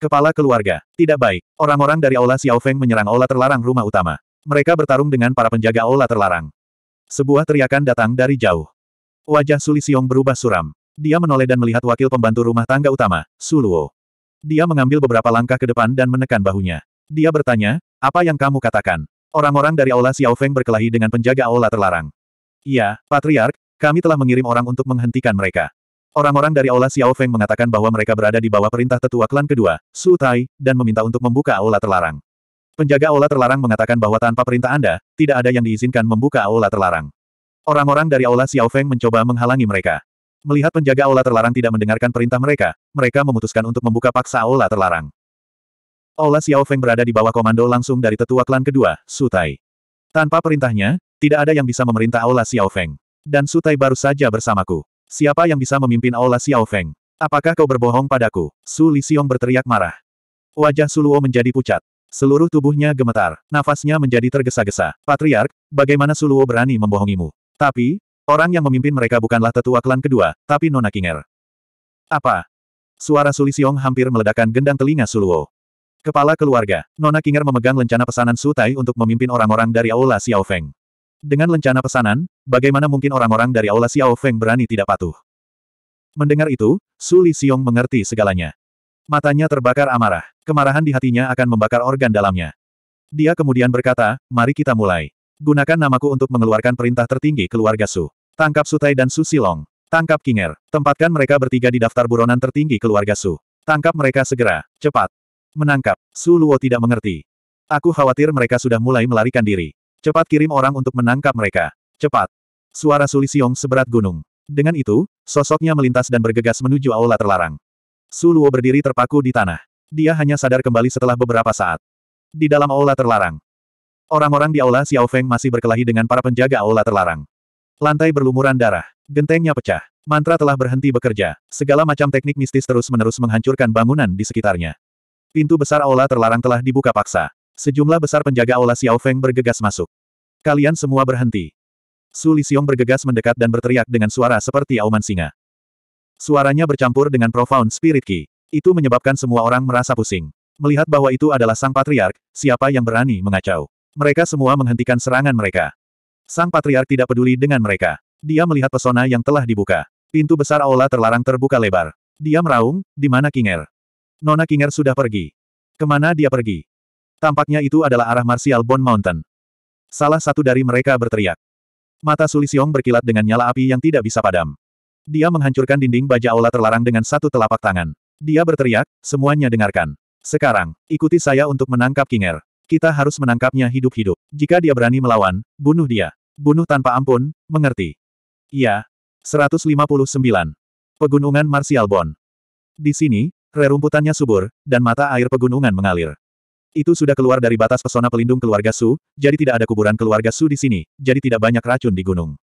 Kepala keluarga. Tidak baik. Orang-orang dari Aula Xiaofeng menyerang Aula terlarang rumah utama. Mereka bertarung dengan para penjaga Aula terlarang. Sebuah teriakan datang dari jauh. Wajah Suli Siong berubah suram. Dia menoleh dan melihat wakil pembantu rumah tangga utama, Su Luo. Dia mengambil beberapa langkah ke depan dan menekan bahunya. Dia bertanya, apa yang kamu katakan? Orang-orang dari Aula Xiaofeng berkelahi dengan penjaga Aula terlarang. Iya, Patriark, kami telah mengirim orang untuk menghentikan mereka. Orang-orang dari Aula Xiao Feng mengatakan bahwa mereka berada di bawah perintah tetua klan kedua, Su Tai, dan meminta untuk membuka aula terlarang. Penjaga aula terlarang mengatakan bahwa tanpa perintah Anda, tidak ada yang diizinkan membuka aula terlarang. Orang-orang dari Aula Xiao Feng mencoba menghalangi mereka. Melihat penjaga aula terlarang tidak mendengarkan perintah mereka, mereka memutuskan untuk membuka paksa aula terlarang. Aula Xiao Feng berada di bawah komando langsung dari tetua klan kedua, Su Tai. Tanpa perintahnya, tidak ada yang bisa memerintah Aula Xiao Feng. Dan Sutai baru saja bersamaku. Siapa yang bisa memimpin Aula Xiao Feng? Apakah kau berbohong padaku? Su Lisiong berteriak marah. Wajah Suluo menjadi pucat. Seluruh tubuhnya gemetar, nafasnya menjadi tergesa-gesa. Patriark, bagaimana Suluo berani membohongimu? Tapi, orang yang memimpin mereka bukanlah tetua klan kedua, tapi Nona Kinger. Apa? Suara Sulisiong hampir meledakkan gendang telinga Suluo. Kepala keluarga, Nona Kinger memegang lencana pesanan Sutai untuk memimpin orang-orang dari Aula Xiao Feng. Dengan lencana pesanan, bagaimana mungkin orang-orang dari Aula Xiao Feng berani tidak patuh? Mendengar itu, Su Li Xiong mengerti segalanya. Matanya terbakar amarah. Kemarahan di hatinya akan membakar organ dalamnya. Dia kemudian berkata, mari kita mulai. Gunakan namaku untuk mengeluarkan perintah tertinggi keluarga Su. Tangkap Sutai dan Su Silong. Tangkap Kinger. Tempatkan mereka bertiga di daftar buronan tertinggi keluarga Su. Tangkap mereka segera, cepat. Menangkap, Su Luo tidak mengerti. Aku khawatir mereka sudah mulai melarikan diri. Cepat kirim orang untuk menangkap mereka. Cepat. Suara Siong seberat gunung. Dengan itu, sosoknya melintas dan bergegas menuju aula terlarang. Suluo berdiri terpaku di tanah. Dia hanya sadar kembali setelah beberapa saat. Di dalam aula terlarang. Orang-orang di aula Xiaofeng masih berkelahi dengan para penjaga aula terlarang. Lantai berlumuran darah. Gentengnya pecah. Mantra telah berhenti bekerja. Segala macam teknik mistis terus-menerus menghancurkan bangunan di sekitarnya. Pintu besar aula terlarang telah dibuka paksa. Sejumlah besar penjaga aula Feng bergegas masuk. Kalian semua berhenti. Su Lisiong bergegas mendekat dan berteriak dengan suara seperti auman singa. Suaranya bercampur dengan profound spirit ki. Itu menyebabkan semua orang merasa pusing. Melihat bahwa itu adalah sang patriark, siapa yang berani mengacau? Mereka semua menghentikan serangan mereka. Sang patriark tidak peduli dengan mereka. Dia melihat pesona yang telah dibuka. Pintu besar aula terlarang terbuka lebar. Dia meraung, di mana Kinger? Nona Kinger sudah pergi. Kemana dia pergi? Tampaknya itu adalah arah Martial Bone Mountain. Salah satu dari mereka berteriak. Mata Sulisiong berkilat dengan nyala api yang tidak bisa padam. Dia menghancurkan dinding baja aula terlarang dengan satu telapak tangan. Dia berteriak, semuanya dengarkan. Sekarang, ikuti saya untuk menangkap Kinger. Kita harus menangkapnya hidup-hidup. Jika dia berani melawan, bunuh dia. Bunuh tanpa ampun, mengerti. Iya. 159. Pegunungan Martial Bon. Di sini, rerumputannya subur, dan mata air pegunungan mengalir. Itu sudah keluar dari batas pesona pelindung keluarga Su, jadi tidak ada kuburan keluarga Su di sini, jadi tidak banyak racun di gunung.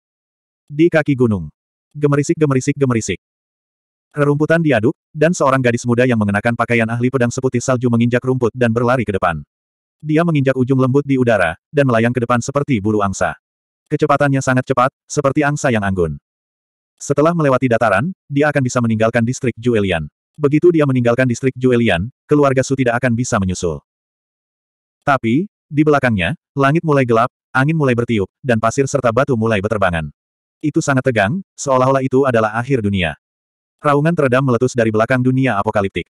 Di kaki gunung. Gemerisik gemerisik gemerisik. Rerumputan diaduk, dan seorang gadis muda yang mengenakan pakaian ahli pedang seputih salju menginjak rumput dan berlari ke depan. Dia menginjak ujung lembut di udara, dan melayang ke depan seperti bulu angsa. Kecepatannya sangat cepat, seperti angsa yang anggun. Setelah melewati dataran, dia akan bisa meninggalkan distrik Juelian. Begitu dia meninggalkan distrik Juelian, keluarga Su tidak akan bisa menyusul. Tapi, di belakangnya, langit mulai gelap, angin mulai bertiup, dan pasir serta batu mulai berterbangan. Itu sangat tegang, seolah-olah itu adalah akhir dunia. Raungan teredam meletus dari belakang dunia apokaliptik.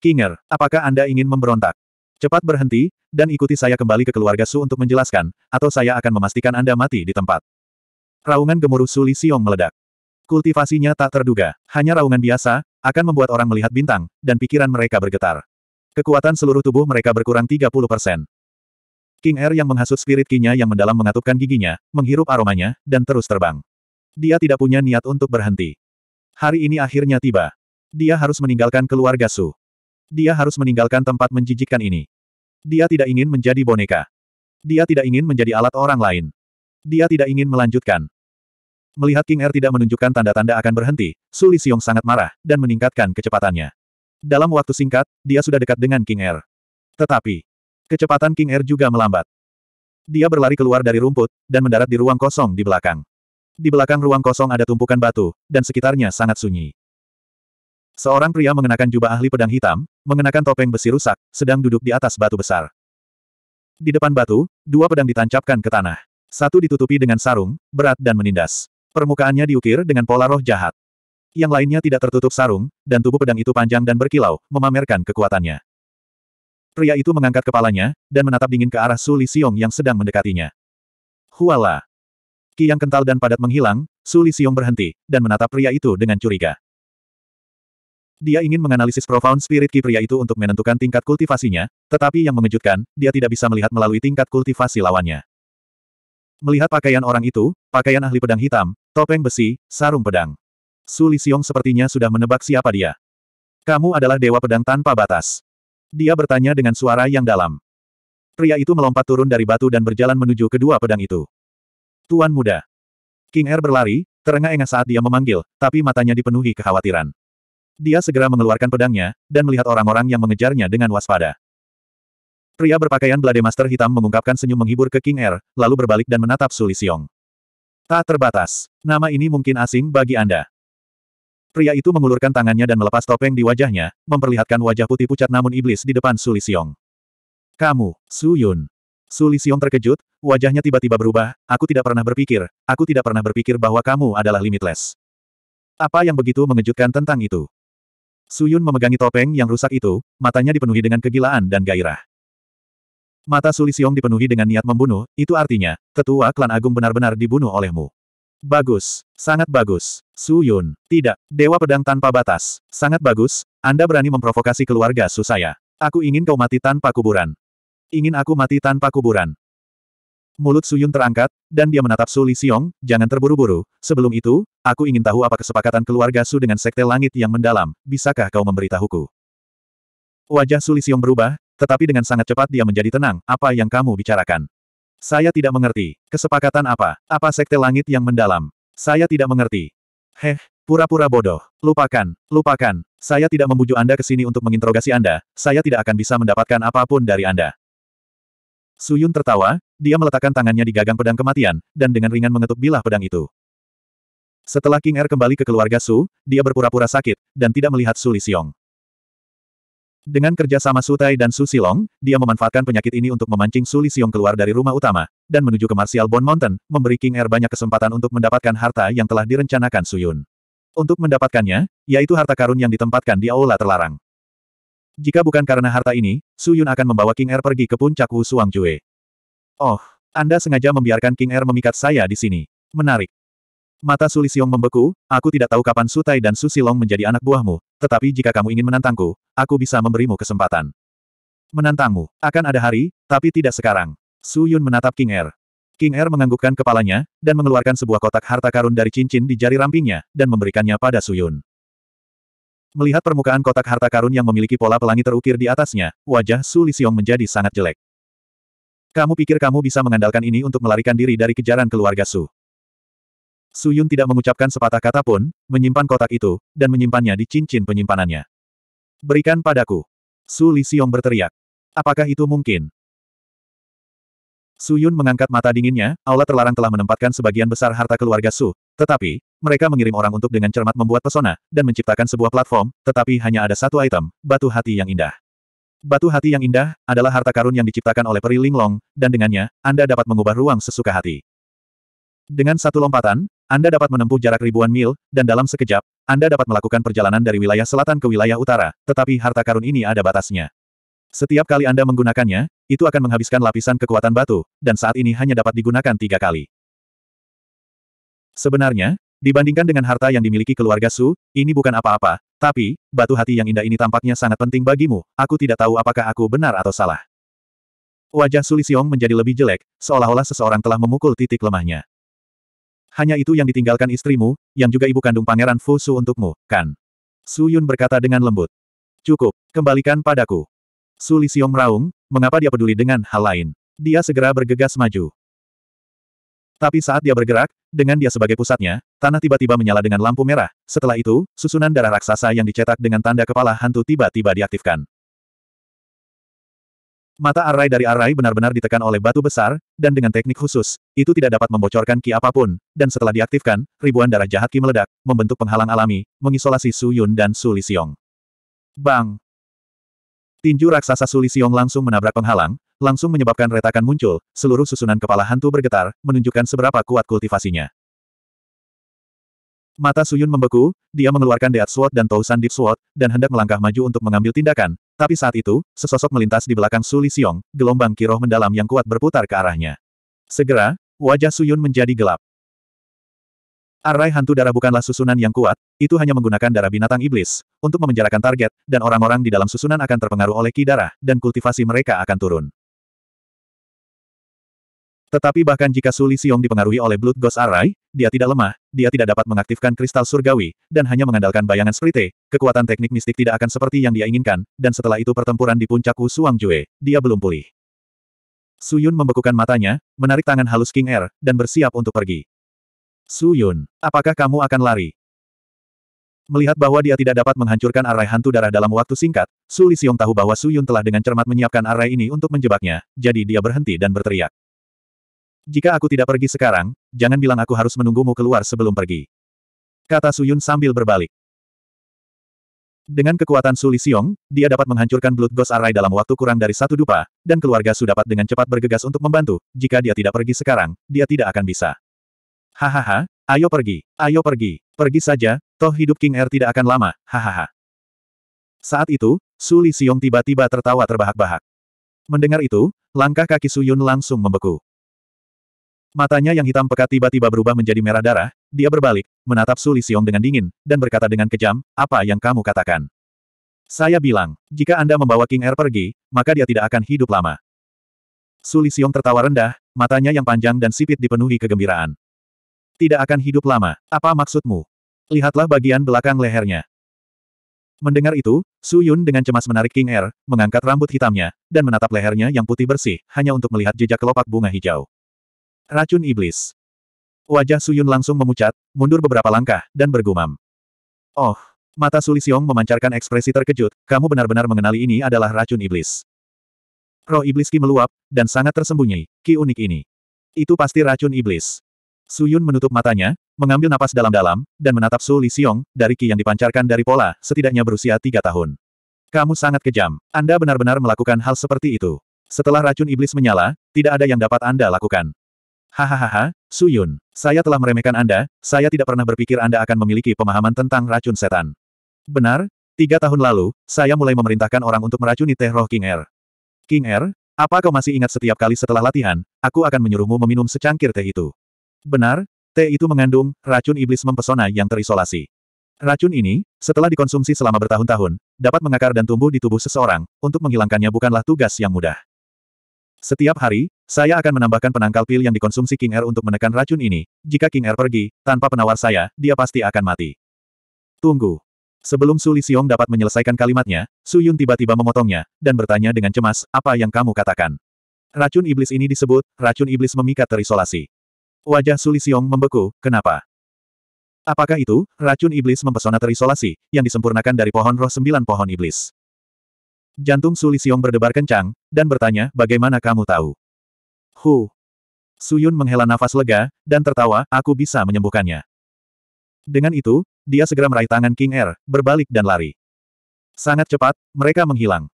Kinger, apakah Anda ingin memberontak? Cepat berhenti, dan ikuti saya kembali ke keluarga Su untuk menjelaskan, atau saya akan memastikan Anda mati di tempat. Raungan gemuruh Suli Siong meledak. Kultivasinya tak terduga, hanya raungan biasa, akan membuat orang melihat bintang, dan pikiran mereka bergetar. Kekuatan seluruh tubuh mereka berkurang 30 persen. King Air yang menghasut spirit kinya yang mendalam mengatupkan giginya, menghirup aromanya, dan terus terbang. Dia tidak punya niat untuk berhenti. Hari ini akhirnya tiba. Dia harus meninggalkan keluarga Su. Dia harus meninggalkan tempat menjijikkan ini. Dia tidak ingin menjadi boneka. Dia tidak ingin menjadi alat orang lain. Dia tidak ingin melanjutkan. Melihat King Air tidak menunjukkan tanda-tanda akan berhenti, Su Li Xiong sangat marah, dan meningkatkan kecepatannya. Dalam waktu singkat, dia sudah dekat dengan King Air. Tetapi, kecepatan King Air juga melambat. Dia berlari keluar dari rumput, dan mendarat di ruang kosong di belakang. Di belakang ruang kosong ada tumpukan batu, dan sekitarnya sangat sunyi. Seorang pria mengenakan jubah ahli pedang hitam, mengenakan topeng besi rusak, sedang duduk di atas batu besar. Di depan batu, dua pedang ditancapkan ke tanah. Satu ditutupi dengan sarung, berat dan menindas. Permukaannya diukir dengan pola roh jahat. Yang lainnya tidak tertutup sarung, dan tubuh pedang itu panjang dan berkilau, memamerkan kekuatannya. Pria itu mengangkat kepalanya, dan menatap dingin ke arah Su Li Xiong yang sedang mendekatinya. Huala! Ki yang kental dan padat menghilang, Su Li Xiong berhenti, dan menatap pria itu dengan curiga. Dia ingin menganalisis profound spirit ki pria itu untuk menentukan tingkat kultivasinya, tetapi yang mengejutkan, dia tidak bisa melihat melalui tingkat kultivasi lawannya. Melihat pakaian orang itu, pakaian ahli pedang hitam, topeng besi, sarung pedang. Su Lisiong sepertinya sudah menebak siapa dia. Kamu adalah dewa pedang tanpa batas. Dia bertanya dengan suara yang dalam. Pria itu melompat turun dari batu dan berjalan menuju kedua pedang itu. Tuan muda. King Er berlari, terengah-engah saat dia memanggil, tapi matanya dipenuhi kekhawatiran. Dia segera mengeluarkan pedangnya, dan melihat orang-orang yang mengejarnya dengan waspada. Pria berpakaian Blade Master hitam mengungkapkan senyum menghibur ke King Er, lalu berbalik dan menatap Su Lisiong. Tak terbatas. Nama ini mungkin asing bagi Anda. Pria itu mengulurkan tangannya dan melepas topeng di wajahnya, memperlihatkan wajah putih pucat namun iblis di depan Su Lisiong. Kamu, Su Yun. Su Lisiong terkejut, wajahnya tiba-tiba berubah, aku tidak pernah berpikir, aku tidak pernah berpikir bahwa kamu adalah limitless. Apa yang begitu mengejutkan tentang itu? Su Yun memegangi topeng yang rusak itu, matanya dipenuhi dengan kegilaan dan gairah. Mata Su Lisiong dipenuhi dengan niat membunuh, itu artinya, tetua klan agung benar-benar dibunuh olehmu. Bagus. Sangat bagus. Su Yun. Tidak, Dewa Pedang Tanpa Batas. Sangat bagus, Anda berani memprovokasi keluarga Su saya. Aku ingin kau mati tanpa kuburan. Ingin aku mati tanpa kuburan. Mulut Su Yun terangkat, dan dia menatap Su Li Xiong, jangan terburu-buru. Sebelum itu, aku ingin tahu apa kesepakatan keluarga Su dengan Sekte Langit yang mendalam. Bisakah kau memberitahuku? Wajah Su Li Xiong berubah, tetapi dengan sangat cepat dia menjadi tenang. Apa yang kamu bicarakan? Saya tidak mengerti. Kesepakatan apa? Apa sekte langit yang mendalam? Saya tidak mengerti. Heh, pura-pura bodoh. Lupakan, lupakan. Saya tidak membujuk Anda ke sini untuk menginterogasi Anda, saya tidak akan bisa mendapatkan apapun dari Anda. Suyun tertawa, dia meletakkan tangannya di gagang pedang kematian, dan dengan ringan mengetuk bilah pedang itu. Setelah King Er kembali ke keluarga Su, dia berpura-pura sakit, dan tidak melihat Su Lisiong. Dengan kerja sama Sutai dan Su Silong, dia memanfaatkan penyakit ini untuk memancing Su Lisiong keluar dari rumah utama, dan menuju ke Martial Bone Mountain, memberi King Er banyak kesempatan untuk mendapatkan harta yang telah direncanakan Su Yun. Untuk mendapatkannya, yaitu harta karun yang ditempatkan di aula terlarang. Jika bukan karena harta ini, Su Yun akan membawa King Er pergi ke puncak Wu Suang Jue. Oh, Anda sengaja membiarkan King Er memikat saya di sini. Menarik. Mata Su Lisiong membeku, aku tidak tahu kapan Su Tai dan Su Silong menjadi anak buahmu, tetapi jika kamu ingin menantangku, aku bisa memberimu kesempatan. Menantangmu, akan ada hari, tapi tidak sekarang. Su Yun menatap King Er. King Er menganggukkan kepalanya, dan mengeluarkan sebuah kotak harta karun dari cincin di jari rampingnya, dan memberikannya pada Su Yun. Melihat permukaan kotak harta karun yang memiliki pola pelangi terukir di atasnya, wajah Su Lisiong menjadi sangat jelek. Kamu pikir kamu bisa mengandalkan ini untuk melarikan diri dari kejaran keluarga Su? Suyun tidak mengucapkan sepatah kata pun, menyimpan kotak itu, dan menyimpannya di cincin penyimpanannya. Berikan padaku. Su Li Xiong berteriak. Apakah itu mungkin? Suyun mengangkat mata dinginnya, aula terlarang telah menempatkan sebagian besar harta keluarga Su, tetapi, mereka mengirim orang untuk dengan cermat membuat pesona, dan menciptakan sebuah platform, tetapi hanya ada satu item, batu hati yang indah. Batu hati yang indah adalah harta karun yang diciptakan oleh Peri Linglong, dan dengannya, Anda dapat mengubah ruang sesuka hati. Dengan satu lompatan, anda dapat menempuh jarak ribuan mil, dan dalam sekejap, Anda dapat melakukan perjalanan dari wilayah selatan ke wilayah utara, tetapi harta karun ini ada batasnya. Setiap kali Anda menggunakannya, itu akan menghabiskan lapisan kekuatan batu, dan saat ini hanya dapat digunakan tiga kali. Sebenarnya, dibandingkan dengan harta yang dimiliki keluarga Su, ini bukan apa-apa, tapi, batu hati yang indah ini tampaknya sangat penting bagimu, aku tidak tahu apakah aku benar atau salah. Wajah Sulisiong menjadi lebih jelek, seolah-olah seseorang telah memukul titik lemahnya. Hanya itu yang ditinggalkan istrimu, yang juga ibu kandung pangeran Fusu untukmu, kan? Su Yun berkata dengan lembut. Cukup, kembalikan padaku. Su Li Xiong meraung, mengapa dia peduli dengan hal lain? Dia segera bergegas maju. Tapi saat dia bergerak, dengan dia sebagai pusatnya, tanah tiba-tiba menyala dengan lampu merah. Setelah itu, susunan darah raksasa yang dicetak dengan tanda kepala hantu tiba-tiba diaktifkan. Mata arai dari arai benar-benar ditekan oleh batu besar, dan dengan teknik khusus, itu tidak dapat membocorkan ki apapun, dan setelah diaktifkan, ribuan darah jahat ki meledak, membentuk penghalang alami, mengisolasi Su Yun dan Su Lisiong. Bang! Tinju raksasa Su Lisiong langsung menabrak penghalang, langsung menyebabkan retakan muncul, seluruh susunan kepala hantu bergetar, menunjukkan seberapa kuat kultivasinya. Mata Suyun membeku, dia mengeluarkan Deat Sword dan Tousan Deep Sword, dan hendak melangkah maju untuk mengambil tindakan. Tapi saat itu, sesosok melintas di belakang Suli Siong, gelombang kiroh mendalam yang kuat berputar ke arahnya. Segera, wajah Suyun menjadi gelap. Arai hantu darah bukanlah susunan yang kuat, itu hanya menggunakan darah binatang iblis, untuk memenjarakan target, dan orang-orang di dalam susunan akan terpengaruh oleh ki darah, dan kultivasi mereka akan turun. Tetapi bahkan jika Suli Siong dipengaruhi oleh Blood Ghost Arai, dia tidak lemah, dia tidak dapat mengaktifkan kristal surgawi, dan hanya mengandalkan bayangan sprite, kekuatan teknik mistik tidak akan seperti yang dia inginkan, dan setelah itu pertempuran di puncak Wu Suang Jue, dia belum pulih. Su Yun membekukan matanya, menarik tangan halus King Er, dan bersiap untuk pergi. Su Yun, apakah kamu akan lari? Melihat bahwa dia tidak dapat menghancurkan arai hantu darah dalam waktu singkat, Su Lisiong tahu bahwa Su Yun telah dengan cermat menyiapkan arai ini untuk menjebaknya, jadi dia berhenti dan berteriak. Jika aku tidak pergi sekarang, jangan bilang aku harus menunggumu keluar sebelum pergi. Kata Suyun sambil berbalik. Dengan kekuatan Suli Siong, dia dapat menghancurkan Blood Ghost Array dalam waktu kurang dari satu dupa, dan keluarga Su dapat dengan cepat bergegas untuk membantu, jika dia tidak pergi sekarang, dia tidak akan bisa. Hahaha, ayo pergi, ayo pergi, pergi saja, toh hidup King Er tidak akan lama, hahaha. Saat itu, Suli Siong tiba-tiba tertawa terbahak-bahak. Mendengar itu, langkah kaki Su Yun langsung membeku. Matanya yang hitam pekat tiba-tiba berubah menjadi merah darah, dia berbalik, menatap Su Lisiong dengan dingin, dan berkata dengan kejam, apa yang kamu katakan? Saya bilang, jika Anda membawa King Air pergi, maka dia tidak akan hidup lama. Su Lisiong tertawa rendah, matanya yang panjang dan sipit dipenuhi kegembiraan. Tidak akan hidup lama, apa maksudmu? Lihatlah bagian belakang lehernya. Mendengar itu, Su Yun dengan cemas menarik King Air, mengangkat rambut hitamnya, dan menatap lehernya yang putih bersih, hanya untuk melihat jejak kelopak bunga hijau. Racun Iblis. Wajah Suyun langsung memucat, mundur beberapa langkah, dan bergumam. Oh, mata Sulisiong memancarkan ekspresi terkejut, kamu benar-benar mengenali ini adalah racun iblis. Roh iblis Ki meluap, dan sangat tersembunyi, Ki unik ini. Itu pasti racun iblis. Suyun menutup matanya, mengambil napas dalam-dalam, dan menatap Su Li dari Ki yang dipancarkan dari pola, setidaknya berusia tiga tahun. Kamu sangat kejam, Anda benar-benar melakukan hal seperti itu. Setelah racun iblis menyala, tidak ada yang dapat Anda lakukan. Hahaha, Su Yun, saya telah meremehkan Anda, saya tidak pernah berpikir Anda akan memiliki pemahaman tentang racun setan. Benar, tiga tahun lalu, saya mulai memerintahkan orang untuk meracuni teh roh King Air. Er. King Air, er, apa kau masih ingat setiap kali setelah latihan, aku akan menyuruhmu meminum secangkir teh itu? Benar, teh itu mengandung racun iblis mempesona yang terisolasi. Racun ini, setelah dikonsumsi selama bertahun-tahun, dapat mengakar dan tumbuh di tubuh seseorang, untuk menghilangkannya bukanlah tugas yang mudah. Setiap hari, saya akan menambahkan penangkal pil yang dikonsumsi King Er untuk menekan racun ini. Jika King Er pergi, tanpa penawar saya, dia pasti akan mati. Tunggu. Sebelum Su Li Xiong dapat menyelesaikan kalimatnya, Su Yun tiba-tiba memotongnya, dan bertanya dengan cemas, apa yang kamu katakan? Racun iblis ini disebut, racun iblis memikat terisolasi. Wajah Su Li Xiong membeku, kenapa? Apakah itu, racun iblis mempesona terisolasi, yang disempurnakan dari pohon roh sembilan pohon iblis? Jantung Su Li Xiong berdebar kencang, dan bertanya, bagaimana kamu tahu? Hu. Suyun menghela nafas lega, dan tertawa, aku bisa menyembuhkannya. Dengan itu, dia segera meraih tangan King Er, berbalik dan lari. Sangat cepat, mereka menghilang.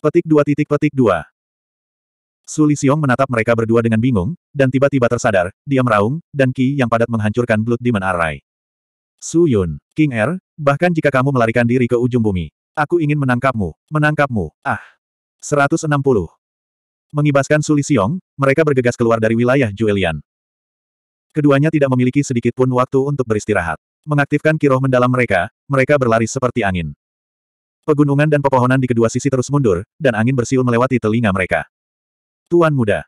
Petik dua titik petik dua. Suli Xiong menatap mereka berdua dengan bingung, dan tiba-tiba tersadar, dia meraung, dan Ki yang padat menghancurkan Blood Demon Array. Su Yun, King Er, bahkan jika kamu melarikan diri ke ujung bumi, aku ingin menangkapmu, menangkapmu, ah. 160. Mengibaskan Suli Siong, mereka bergegas keluar dari wilayah Juelian. Keduanya tidak memiliki sedikit pun waktu untuk beristirahat. Mengaktifkan kiroh mendalam mereka, mereka berlari seperti angin. Pegunungan dan pepohonan di kedua sisi terus mundur, dan angin bersiul melewati telinga mereka. Tuan muda.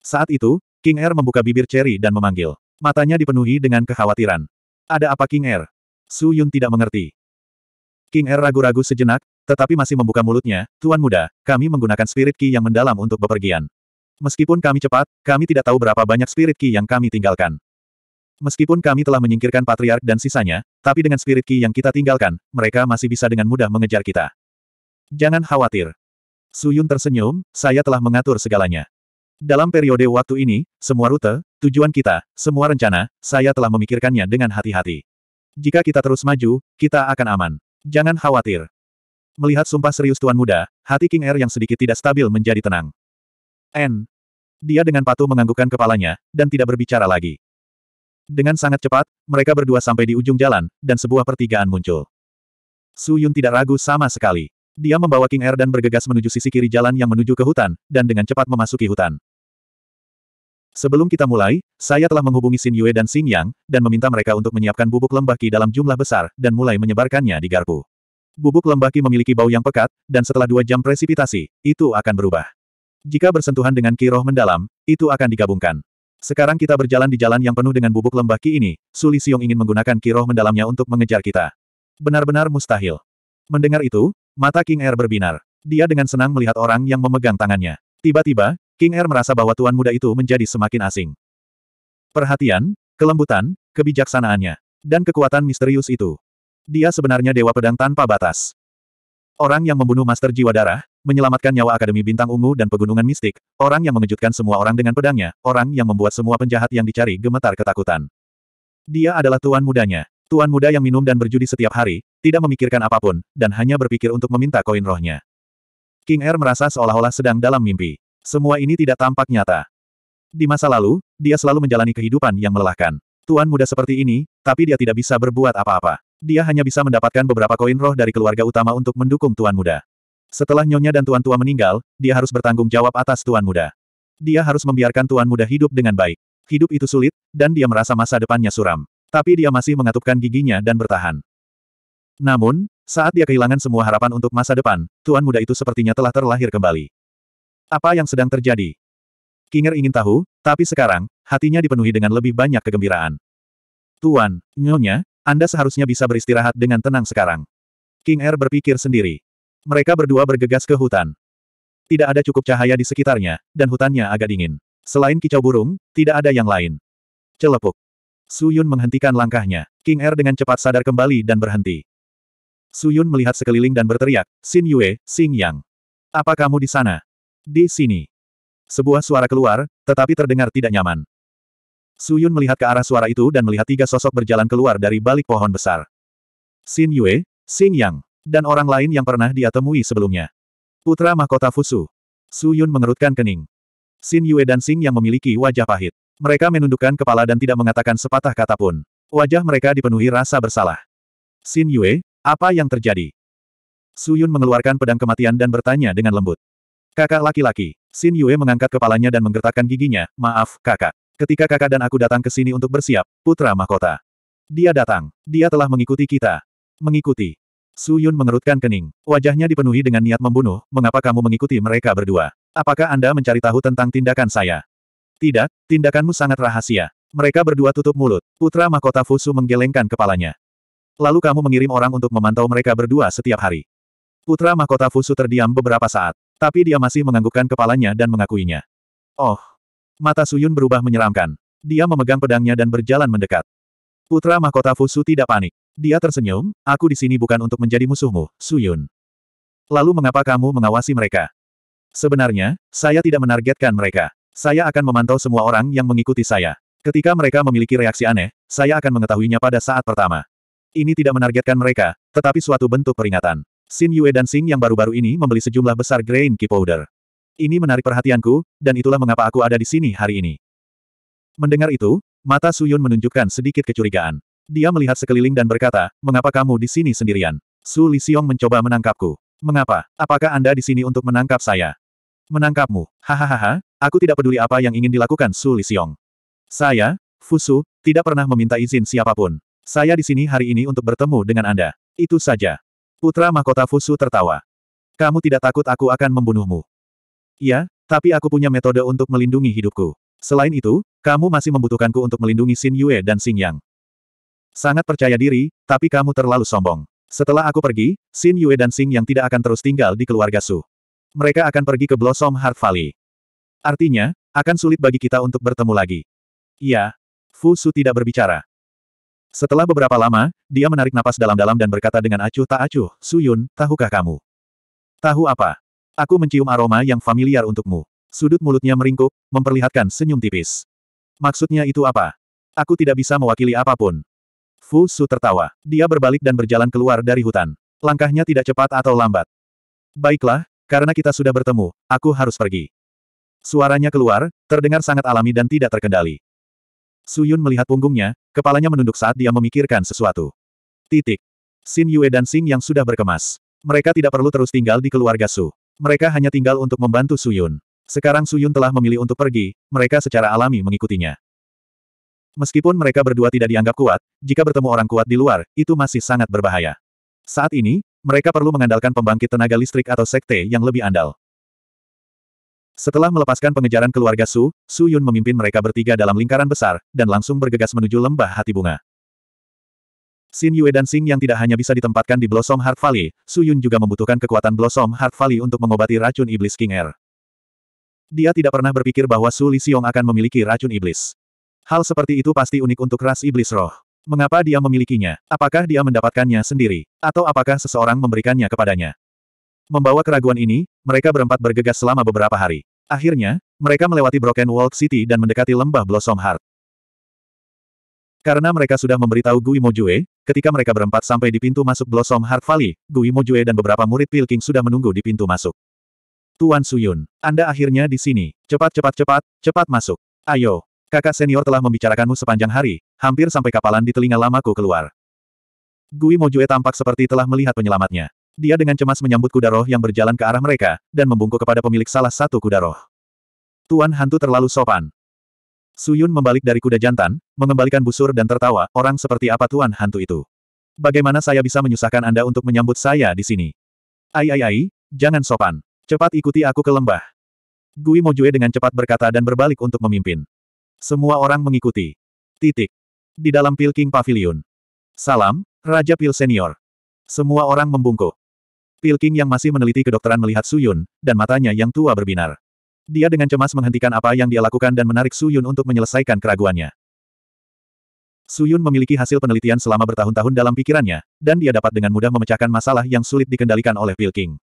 Saat itu, King Air er membuka bibir ceri dan memanggil. Matanya dipenuhi dengan kekhawatiran. Ada apa King Air? Er? Su Yun tidak mengerti. King Er ragu-ragu sejenak, tetapi masih membuka mulutnya, Tuan Muda, kami menggunakan spirit ki yang mendalam untuk bepergian. Meskipun kami cepat, kami tidak tahu berapa banyak spirit ki yang kami tinggalkan. Meskipun kami telah menyingkirkan patriark dan sisanya, tapi dengan spirit ki yang kita tinggalkan, mereka masih bisa dengan mudah mengejar kita. Jangan khawatir. Suyun tersenyum, saya telah mengatur segalanya. Dalam periode waktu ini, semua rute, tujuan kita, semua rencana, saya telah memikirkannya dengan hati-hati. Jika kita terus maju, kita akan aman. Jangan khawatir. Melihat sumpah serius Tuan Muda, hati King Air yang sedikit tidak stabil menjadi tenang. N. Dia dengan patuh menganggukkan kepalanya, dan tidak berbicara lagi. Dengan sangat cepat, mereka berdua sampai di ujung jalan, dan sebuah pertigaan muncul. Su Yun tidak ragu sama sekali. Dia membawa King Air dan bergegas menuju sisi kiri jalan yang menuju ke hutan, dan dengan cepat memasuki hutan. Sebelum kita mulai, saya telah menghubungi Xin Yue dan Xing Yang, dan meminta mereka untuk menyiapkan bubuk lembah ki dalam jumlah besar, dan mulai menyebarkannya di garpu. Bubuk lembah ki memiliki bau yang pekat, dan setelah dua jam presipitasi, itu akan berubah. Jika bersentuhan dengan ki roh mendalam, itu akan digabungkan. Sekarang kita berjalan di jalan yang penuh dengan bubuk lembah ki ini, Suli Xiong ingin menggunakan ki roh mendalamnya untuk mengejar kita. Benar-benar mustahil. Mendengar itu, mata King Air berbinar. Dia dengan senang melihat orang yang memegang tangannya. Tiba-tiba, King Er merasa bahwa tuan muda itu menjadi semakin asing. Perhatian, kelembutan, kebijaksanaannya, dan kekuatan misterius itu. Dia sebenarnya dewa pedang tanpa batas. Orang yang membunuh Master Jiwa Darah, menyelamatkan nyawa Akademi Bintang Ungu dan Pegunungan Mistik, orang yang mengejutkan semua orang dengan pedangnya, orang yang membuat semua penjahat yang dicari gemetar ketakutan. Dia adalah tuan mudanya. Tuan muda yang minum dan berjudi setiap hari, tidak memikirkan apapun, dan hanya berpikir untuk meminta koin rohnya. King Er merasa seolah-olah sedang dalam mimpi. Semua ini tidak tampak nyata. Di masa lalu, dia selalu menjalani kehidupan yang melelahkan. Tuan muda seperti ini, tapi dia tidak bisa berbuat apa-apa. Dia hanya bisa mendapatkan beberapa koin roh dari keluarga utama untuk mendukung tuan muda. Setelah nyonya dan tuan tua meninggal, dia harus bertanggung jawab atas tuan muda. Dia harus membiarkan tuan muda hidup dengan baik. Hidup itu sulit, dan dia merasa masa depannya suram. Tapi dia masih mengatupkan giginya dan bertahan. Namun, saat dia kehilangan semua harapan untuk masa depan, tuan muda itu sepertinya telah terlahir kembali. Apa yang sedang terjadi? Kinger ingin tahu, tapi sekarang, hatinya dipenuhi dengan lebih banyak kegembiraan. Tuan, nyonya, Anda seharusnya bisa beristirahat dengan tenang sekarang. King Er berpikir sendiri. Mereka berdua bergegas ke hutan. Tidak ada cukup cahaya di sekitarnya, dan hutannya agak dingin. Selain kicau burung, tidak ada yang lain. Celepuk. Yun menghentikan langkahnya. King Er dengan cepat sadar kembali dan berhenti. Su Yun melihat sekeliling dan berteriak, Xin Yue, Sing Yang. Apa kamu di sana? Di sini. Sebuah suara keluar, tetapi terdengar tidak nyaman. Suyun melihat ke arah suara itu dan melihat tiga sosok berjalan keluar dari balik pohon besar. Xin Yue, Xing Yang, dan orang lain yang pernah dia temui sebelumnya. Putra mahkota Fusu. Suyun mengerutkan kening. Xin Yue dan Xing Yang memiliki wajah pahit. Mereka menundukkan kepala dan tidak mengatakan sepatah kata pun. Wajah mereka dipenuhi rasa bersalah. Xin Yue, apa yang terjadi? Suyun mengeluarkan pedang kematian dan bertanya dengan lembut. Kakak laki-laki. Xin Yue mengangkat kepalanya dan menggertakkan giginya, maaf, kakak. Ketika kakak dan aku datang ke sini untuk bersiap, putra mahkota. Dia datang. Dia telah mengikuti kita. Mengikuti. Su Yun mengerutkan kening. Wajahnya dipenuhi dengan niat membunuh, mengapa kamu mengikuti mereka berdua? Apakah Anda mencari tahu tentang tindakan saya? Tidak, tindakanmu sangat rahasia. Mereka berdua tutup mulut. Putra mahkota Fusu menggelengkan kepalanya. Lalu kamu mengirim orang untuk memantau mereka berdua setiap hari. Putra mahkota Fusu terdiam beberapa saat. Tapi dia masih menganggukkan kepalanya dan mengakuinya. Oh! Mata Suyun berubah menyeramkan. Dia memegang pedangnya dan berjalan mendekat. Putra Mahkota Fusu tidak panik. Dia tersenyum, aku di sini bukan untuk menjadi musuhmu, Suyun. Lalu mengapa kamu mengawasi mereka? Sebenarnya, saya tidak menargetkan mereka. Saya akan memantau semua orang yang mengikuti saya. Ketika mereka memiliki reaksi aneh, saya akan mengetahuinya pada saat pertama. Ini tidak menargetkan mereka, tetapi suatu bentuk peringatan. Xin Yue dan Xing yang baru-baru ini membeli sejumlah besar grain key powder. Ini menarik perhatianku, dan itulah mengapa aku ada di sini hari ini. Mendengar itu, mata Suyun menunjukkan sedikit kecurigaan. Dia melihat sekeliling dan berkata, mengapa kamu di sini sendirian? Su Li Xiong mencoba menangkapku. Mengapa? Apakah Anda di sini untuk menangkap saya? Menangkapmu? Hahaha, aku tidak peduli apa yang ingin dilakukan Su Li Xiong. Saya, Fusu, tidak pernah meminta izin siapapun. Saya di sini hari ini untuk bertemu dengan Anda. Itu saja. Putra Mahkota Fusu tertawa. Kamu tidak takut aku akan membunuhmu? Ya, tapi aku punya metode untuk melindungi hidupku. Selain itu, kamu masih membutuhkanku untuk melindungi Xin Yue dan Xin Yang. Sangat percaya diri, tapi kamu terlalu sombong. Setelah aku pergi, Xin Yue dan Xin Yang tidak akan terus tinggal di keluarga Su. Mereka akan pergi ke Blossom Heart Valley. Artinya, akan sulit bagi kita untuk bertemu lagi. Iya. Fu Su tidak berbicara. Setelah beberapa lama, dia menarik napas dalam-dalam dan berkata dengan acuh tak acuh, Suyun, tahukah kamu? Tahu apa? Aku mencium aroma yang familiar untukmu. Sudut mulutnya meringkuk, memperlihatkan senyum tipis. Maksudnya itu apa? Aku tidak bisa mewakili apapun. Fu Su tertawa. Dia berbalik dan berjalan keluar dari hutan. Langkahnya tidak cepat atau lambat. Baiklah, karena kita sudah bertemu, aku harus pergi. Suaranya keluar, terdengar sangat alami dan tidak terkendali. Suyun melihat punggungnya, kepalanya menunduk saat dia memikirkan sesuatu. Titik. Sin Yue dan Sing yang sudah berkemas. Mereka tidak perlu terus tinggal di keluarga Su. Mereka hanya tinggal untuk membantu Suyun. Sekarang Suyun telah memilih untuk pergi, mereka secara alami mengikutinya. Meskipun mereka berdua tidak dianggap kuat, jika bertemu orang kuat di luar, itu masih sangat berbahaya. Saat ini, mereka perlu mengandalkan pembangkit tenaga listrik atau sekte yang lebih andal. Setelah melepaskan pengejaran keluarga Su, Su Yun memimpin mereka bertiga dalam lingkaran besar, dan langsung bergegas menuju lembah hati bunga. Xin Yue dan Sing yang tidak hanya bisa ditempatkan di Blossom Heart Valley, Su Yun juga membutuhkan kekuatan Blossom Heart Valley untuk mengobati racun iblis King Air. Dia tidak pernah berpikir bahwa Su Li Xiong akan memiliki racun iblis. Hal seperti itu pasti unik untuk ras iblis roh. Mengapa dia memilikinya? Apakah dia mendapatkannya sendiri? Atau apakah seseorang memberikannya kepadanya? Membawa keraguan ini, mereka berempat bergegas selama beberapa hari. Akhirnya, mereka melewati Broken World City dan mendekati lembah Blossom Heart. Karena mereka sudah memberitahu Gui Mojue, ketika mereka berempat sampai di pintu masuk Blossom Heart Valley, Gui Mojue dan beberapa murid Pilking sudah menunggu di pintu masuk. Tuan Suyun, Anda akhirnya di sini. Cepat cepat cepat, cepat masuk. Ayo. Kakak senior telah membicarakanmu sepanjang hari, hampir sampai kapalan di telinga lamaku keluar. Gui Mojue tampak seperti telah melihat penyelamatnya. Dia dengan cemas menyambut kuda roh yang berjalan ke arah mereka, dan membungkuk kepada pemilik salah satu kuda roh. Tuan hantu terlalu sopan. Suyun membalik dari kuda jantan, mengembalikan busur dan tertawa, orang seperti apa tuan hantu itu. Bagaimana saya bisa menyusahkan Anda untuk menyambut saya di sini? Ai ai ai, jangan sopan. Cepat ikuti aku ke lembah. Gui Mojue dengan cepat berkata dan berbalik untuk memimpin. Semua orang mengikuti. Titik. Di dalam Pilking Pavilion. Salam, Raja Pil Senior. Semua orang membungkuk. Pilking yang masih meneliti kedokteran melihat Suyun, dan matanya yang tua berbinar. Dia dengan cemas menghentikan apa yang dia lakukan dan menarik Suyun untuk menyelesaikan keraguannya. Suyun memiliki hasil penelitian selama bertahun-tahun dalam pikirannya, dan dia dapat dengan mudah memecahkan masalah yang sulit dikendalikan oleh Pilking.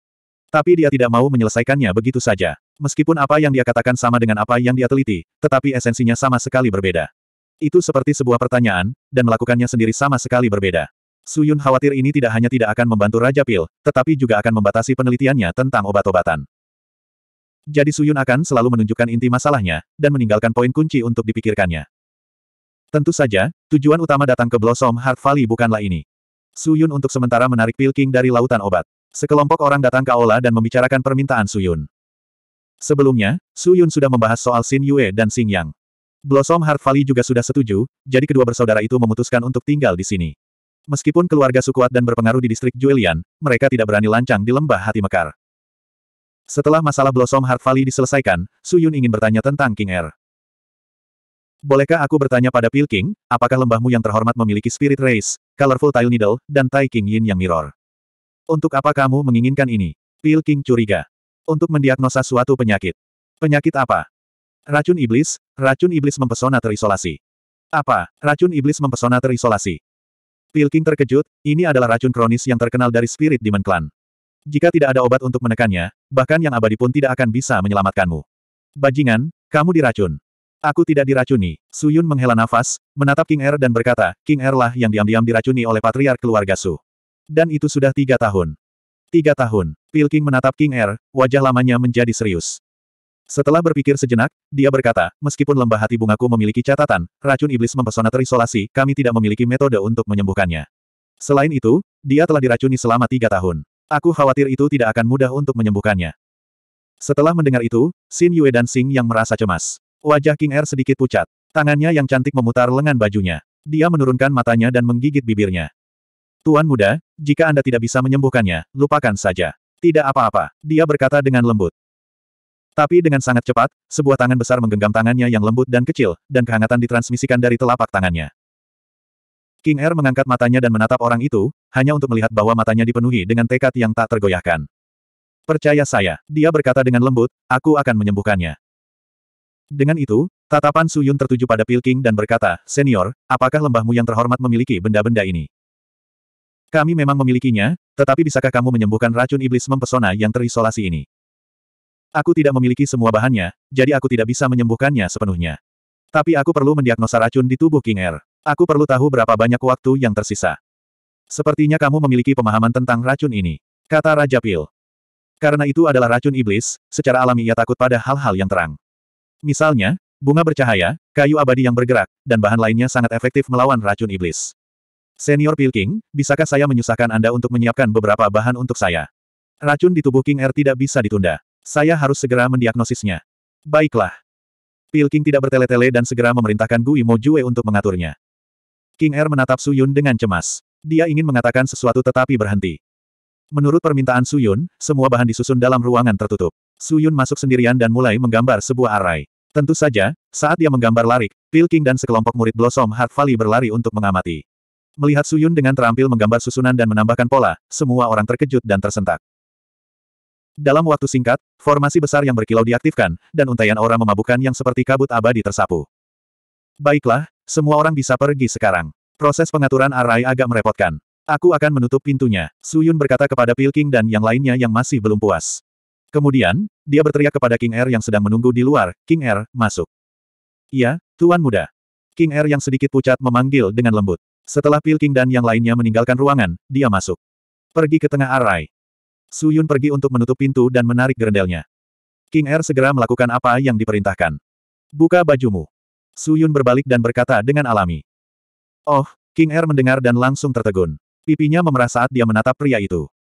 Tapi dia tidak mau menyelesaikannya begitu saja. Meskipun apa yang dia katakan sama dengan apa yang dia teliti, tetapi esensinya sama sekali berbeda. Itu seperti sebuah pertanyaan, dan melakukannya sendiri sama sekali berbeda. Suyun khawatir ini tidak hanya tidak akan membantu Raja Pil, tetapi juga akan membatasi penelitiannya tentang obat-obatan. Jadi Suyun akan selalu menunjukkan inti masalahnya, dan meninggalkan poin kunci untuk dipikirkannya. Tentu saja, tujuan utama datang ke Blossom Heart Valley bukanlah ini. Suyun untuk sementara menarik Pil King dari lautan obat. Sekelompok orang datang ke aula dan membicarakan permintaan Suyun. Sebelumnya, Suyun sudah membahas soal Xin Yue dan Xing Yang. Blossom Heart Valley juga sudah setuju, jadi kedua bersaudara itu memutuskan untuk tinggal di sini. Meskipun keluarga sukuat dan berpengaruh di distrik Juelian, mereka tidak berani lancang di lembah hati mekar. Setelah masalah Blossom Heart Valley diselesaikan, Su Yun ingin bertanya tentang King Air. Er. Bolehkah aku bertanya pada King, apakah lembahmu yang terhormat memiliki Spirit Race, Colorful Tile Needle, dan Tai King Yin yang Mirror? Untuk apa kamu menginginkan ini? King curiga. Untuk mendiagnosa suatu penyakit. Penyakit apa? Racun iblis, racun iblis mempesona terisolasi. Apa, racun iblis mempesona terisolasi? Pilking terkejut, ini adalah racun kronis yang terkenal dari Spirit Demon Clan. Jika tidak ada obat untuk menekannya, bahkan yang abadi pun tidak akan bisa menyelamatkanmu. Bajingan, kamu diracun. Aku tidak diracuni. Suyun menghela nafas, menatap King Er dan berkata, King Er lah yang diam-diam diracuni oleh Patriar keluarga Su. Dan itu sudah tiga tahun. Tiga tahun. Pilking menatap King Er, wajah lamanya menjadi serius. Setelah berpikir sejenak, dia berkata, meskipun lembah hati bungaku memiliki catatan, racun iblis mempesona terisolasi, kami tidak memiliki metode untuk menyembuhkannya. Selain itu, dia telah diracuni selama tiga tahun. Aku khawatir itu tidak akan mudah untuk menyembuhkannya. Setelah mendengar itu, Xin Yue dan Xing yang merasa cemas. Wajah King Er sedikit pucat. Tangannya yang cantik memutar lengan bajunya. Dia menurunkan matanya dan menggigit bibirnya. Tuan muda, jika Anda tidak bisa menyembuhkannya, lupakan saja. Tidak apa-apa, dia berkata dengan lembut. Tapi dengan sangat cepat, sebuah tangan besar menggenggam tangannya yang lembut dan kecil, dan kehangatan ditransmisikan dari telapak tangannya. King Air mengangkat matanya dan menatap orang itu, hanya untuk melihat bahwa matanya dipenuhi dengan tekad yang tak tergoyahkan. Percaya saya, dia berkata dengan lembut, aku akan menyembuhkannya. Dengan itu, tatapan Su Yun tertuju pada Pil King dan berkata, Senior, apakah lembahmu yang terhormat memiliki benda-benda ini? Kami memang memilikinya, tetapi bisakah kamu menyembuhkan racun iblis mempesona yang terisolasi ini? Aku tidak memiliki semua bahannya, jadi aku tidak bisa menyembuhkannya sepenuhnya. Tapi aku perlu mendiagnosa racun di tubuh King Air. Er. Aku perlu tahu berapa banyak waktu yang tersisa. Sepertinya kamu memiliki pemahaman tentang racun ini, kata Raja Pil. Karena itu adalah racun iblis, secara alami ia takut pada hal-hal yang terang. Misalnya, bunga bercahaya, kayu abadi yang bergerak, dan bahan lainnya sangat efektif melawan racun iblis. Senior Pil King, bisakah saya menyusahkan Anda untuk menyiapkan beberapa bahan untuk saya? Racun di tubuh King Air er tidak bisa ditunda. Saya harus segera mendiagnosisnya. Baiklah. Pilking tidak bertele-tele dan segera memerintahkan Gui Mojue untuk mengaturnya. King Er menatap Su Yun dengan cemas. Dia ingin mengatakan sesuatu tetapi berhenti. Menurut permintaan Su Yun, semua bahan disusun dalam ruangan tertutup. Su Yun masuk sendirian dan mulai menggambar sebuah array. Tentu saja, saat dia menggambar larik, Pilking dan sekelompok murid Blossom Heart Valley berlari untuk mengamati. Melihat Su Yun dengan terampil menggambar susunan dan menambahkan pola, semua orang terkejut dan tersentak. Dalam waktu singkat, formasi besar yang berkilau diaktifkan, dan untaian aura memabukkan yang seperti kabut abadi tersapu. Baiklah, semua orang bisa pergi sekarang. Proses pengaturan arai agak merepotkan. Aku akan menutup pintunya, Suyun berkata kepada Pilking dan yang lainnya yang masih belum puas. Kemudian, dia berteriak kepada King Er yang sedang menunggu di luar, King Er, masuk. Iya, Tuan Muda. King Er yang sedikit pucat memanggil dengan lembut. Setelah Pilking dan yang lainnya meninggalkan ruangan, dia masuk. Pergi ke tengah arai. Su Yun pergi untuk menutup pintu dan menarik gerendelnya. King Er segera melakukan apa yang diperintahkan. Buka bajumu. Su Yun berbalik dan berkata dengan alami. Oh, King Er mendengar dan langsung tertegun. Pipinya memerah saat dia menatap pria itu.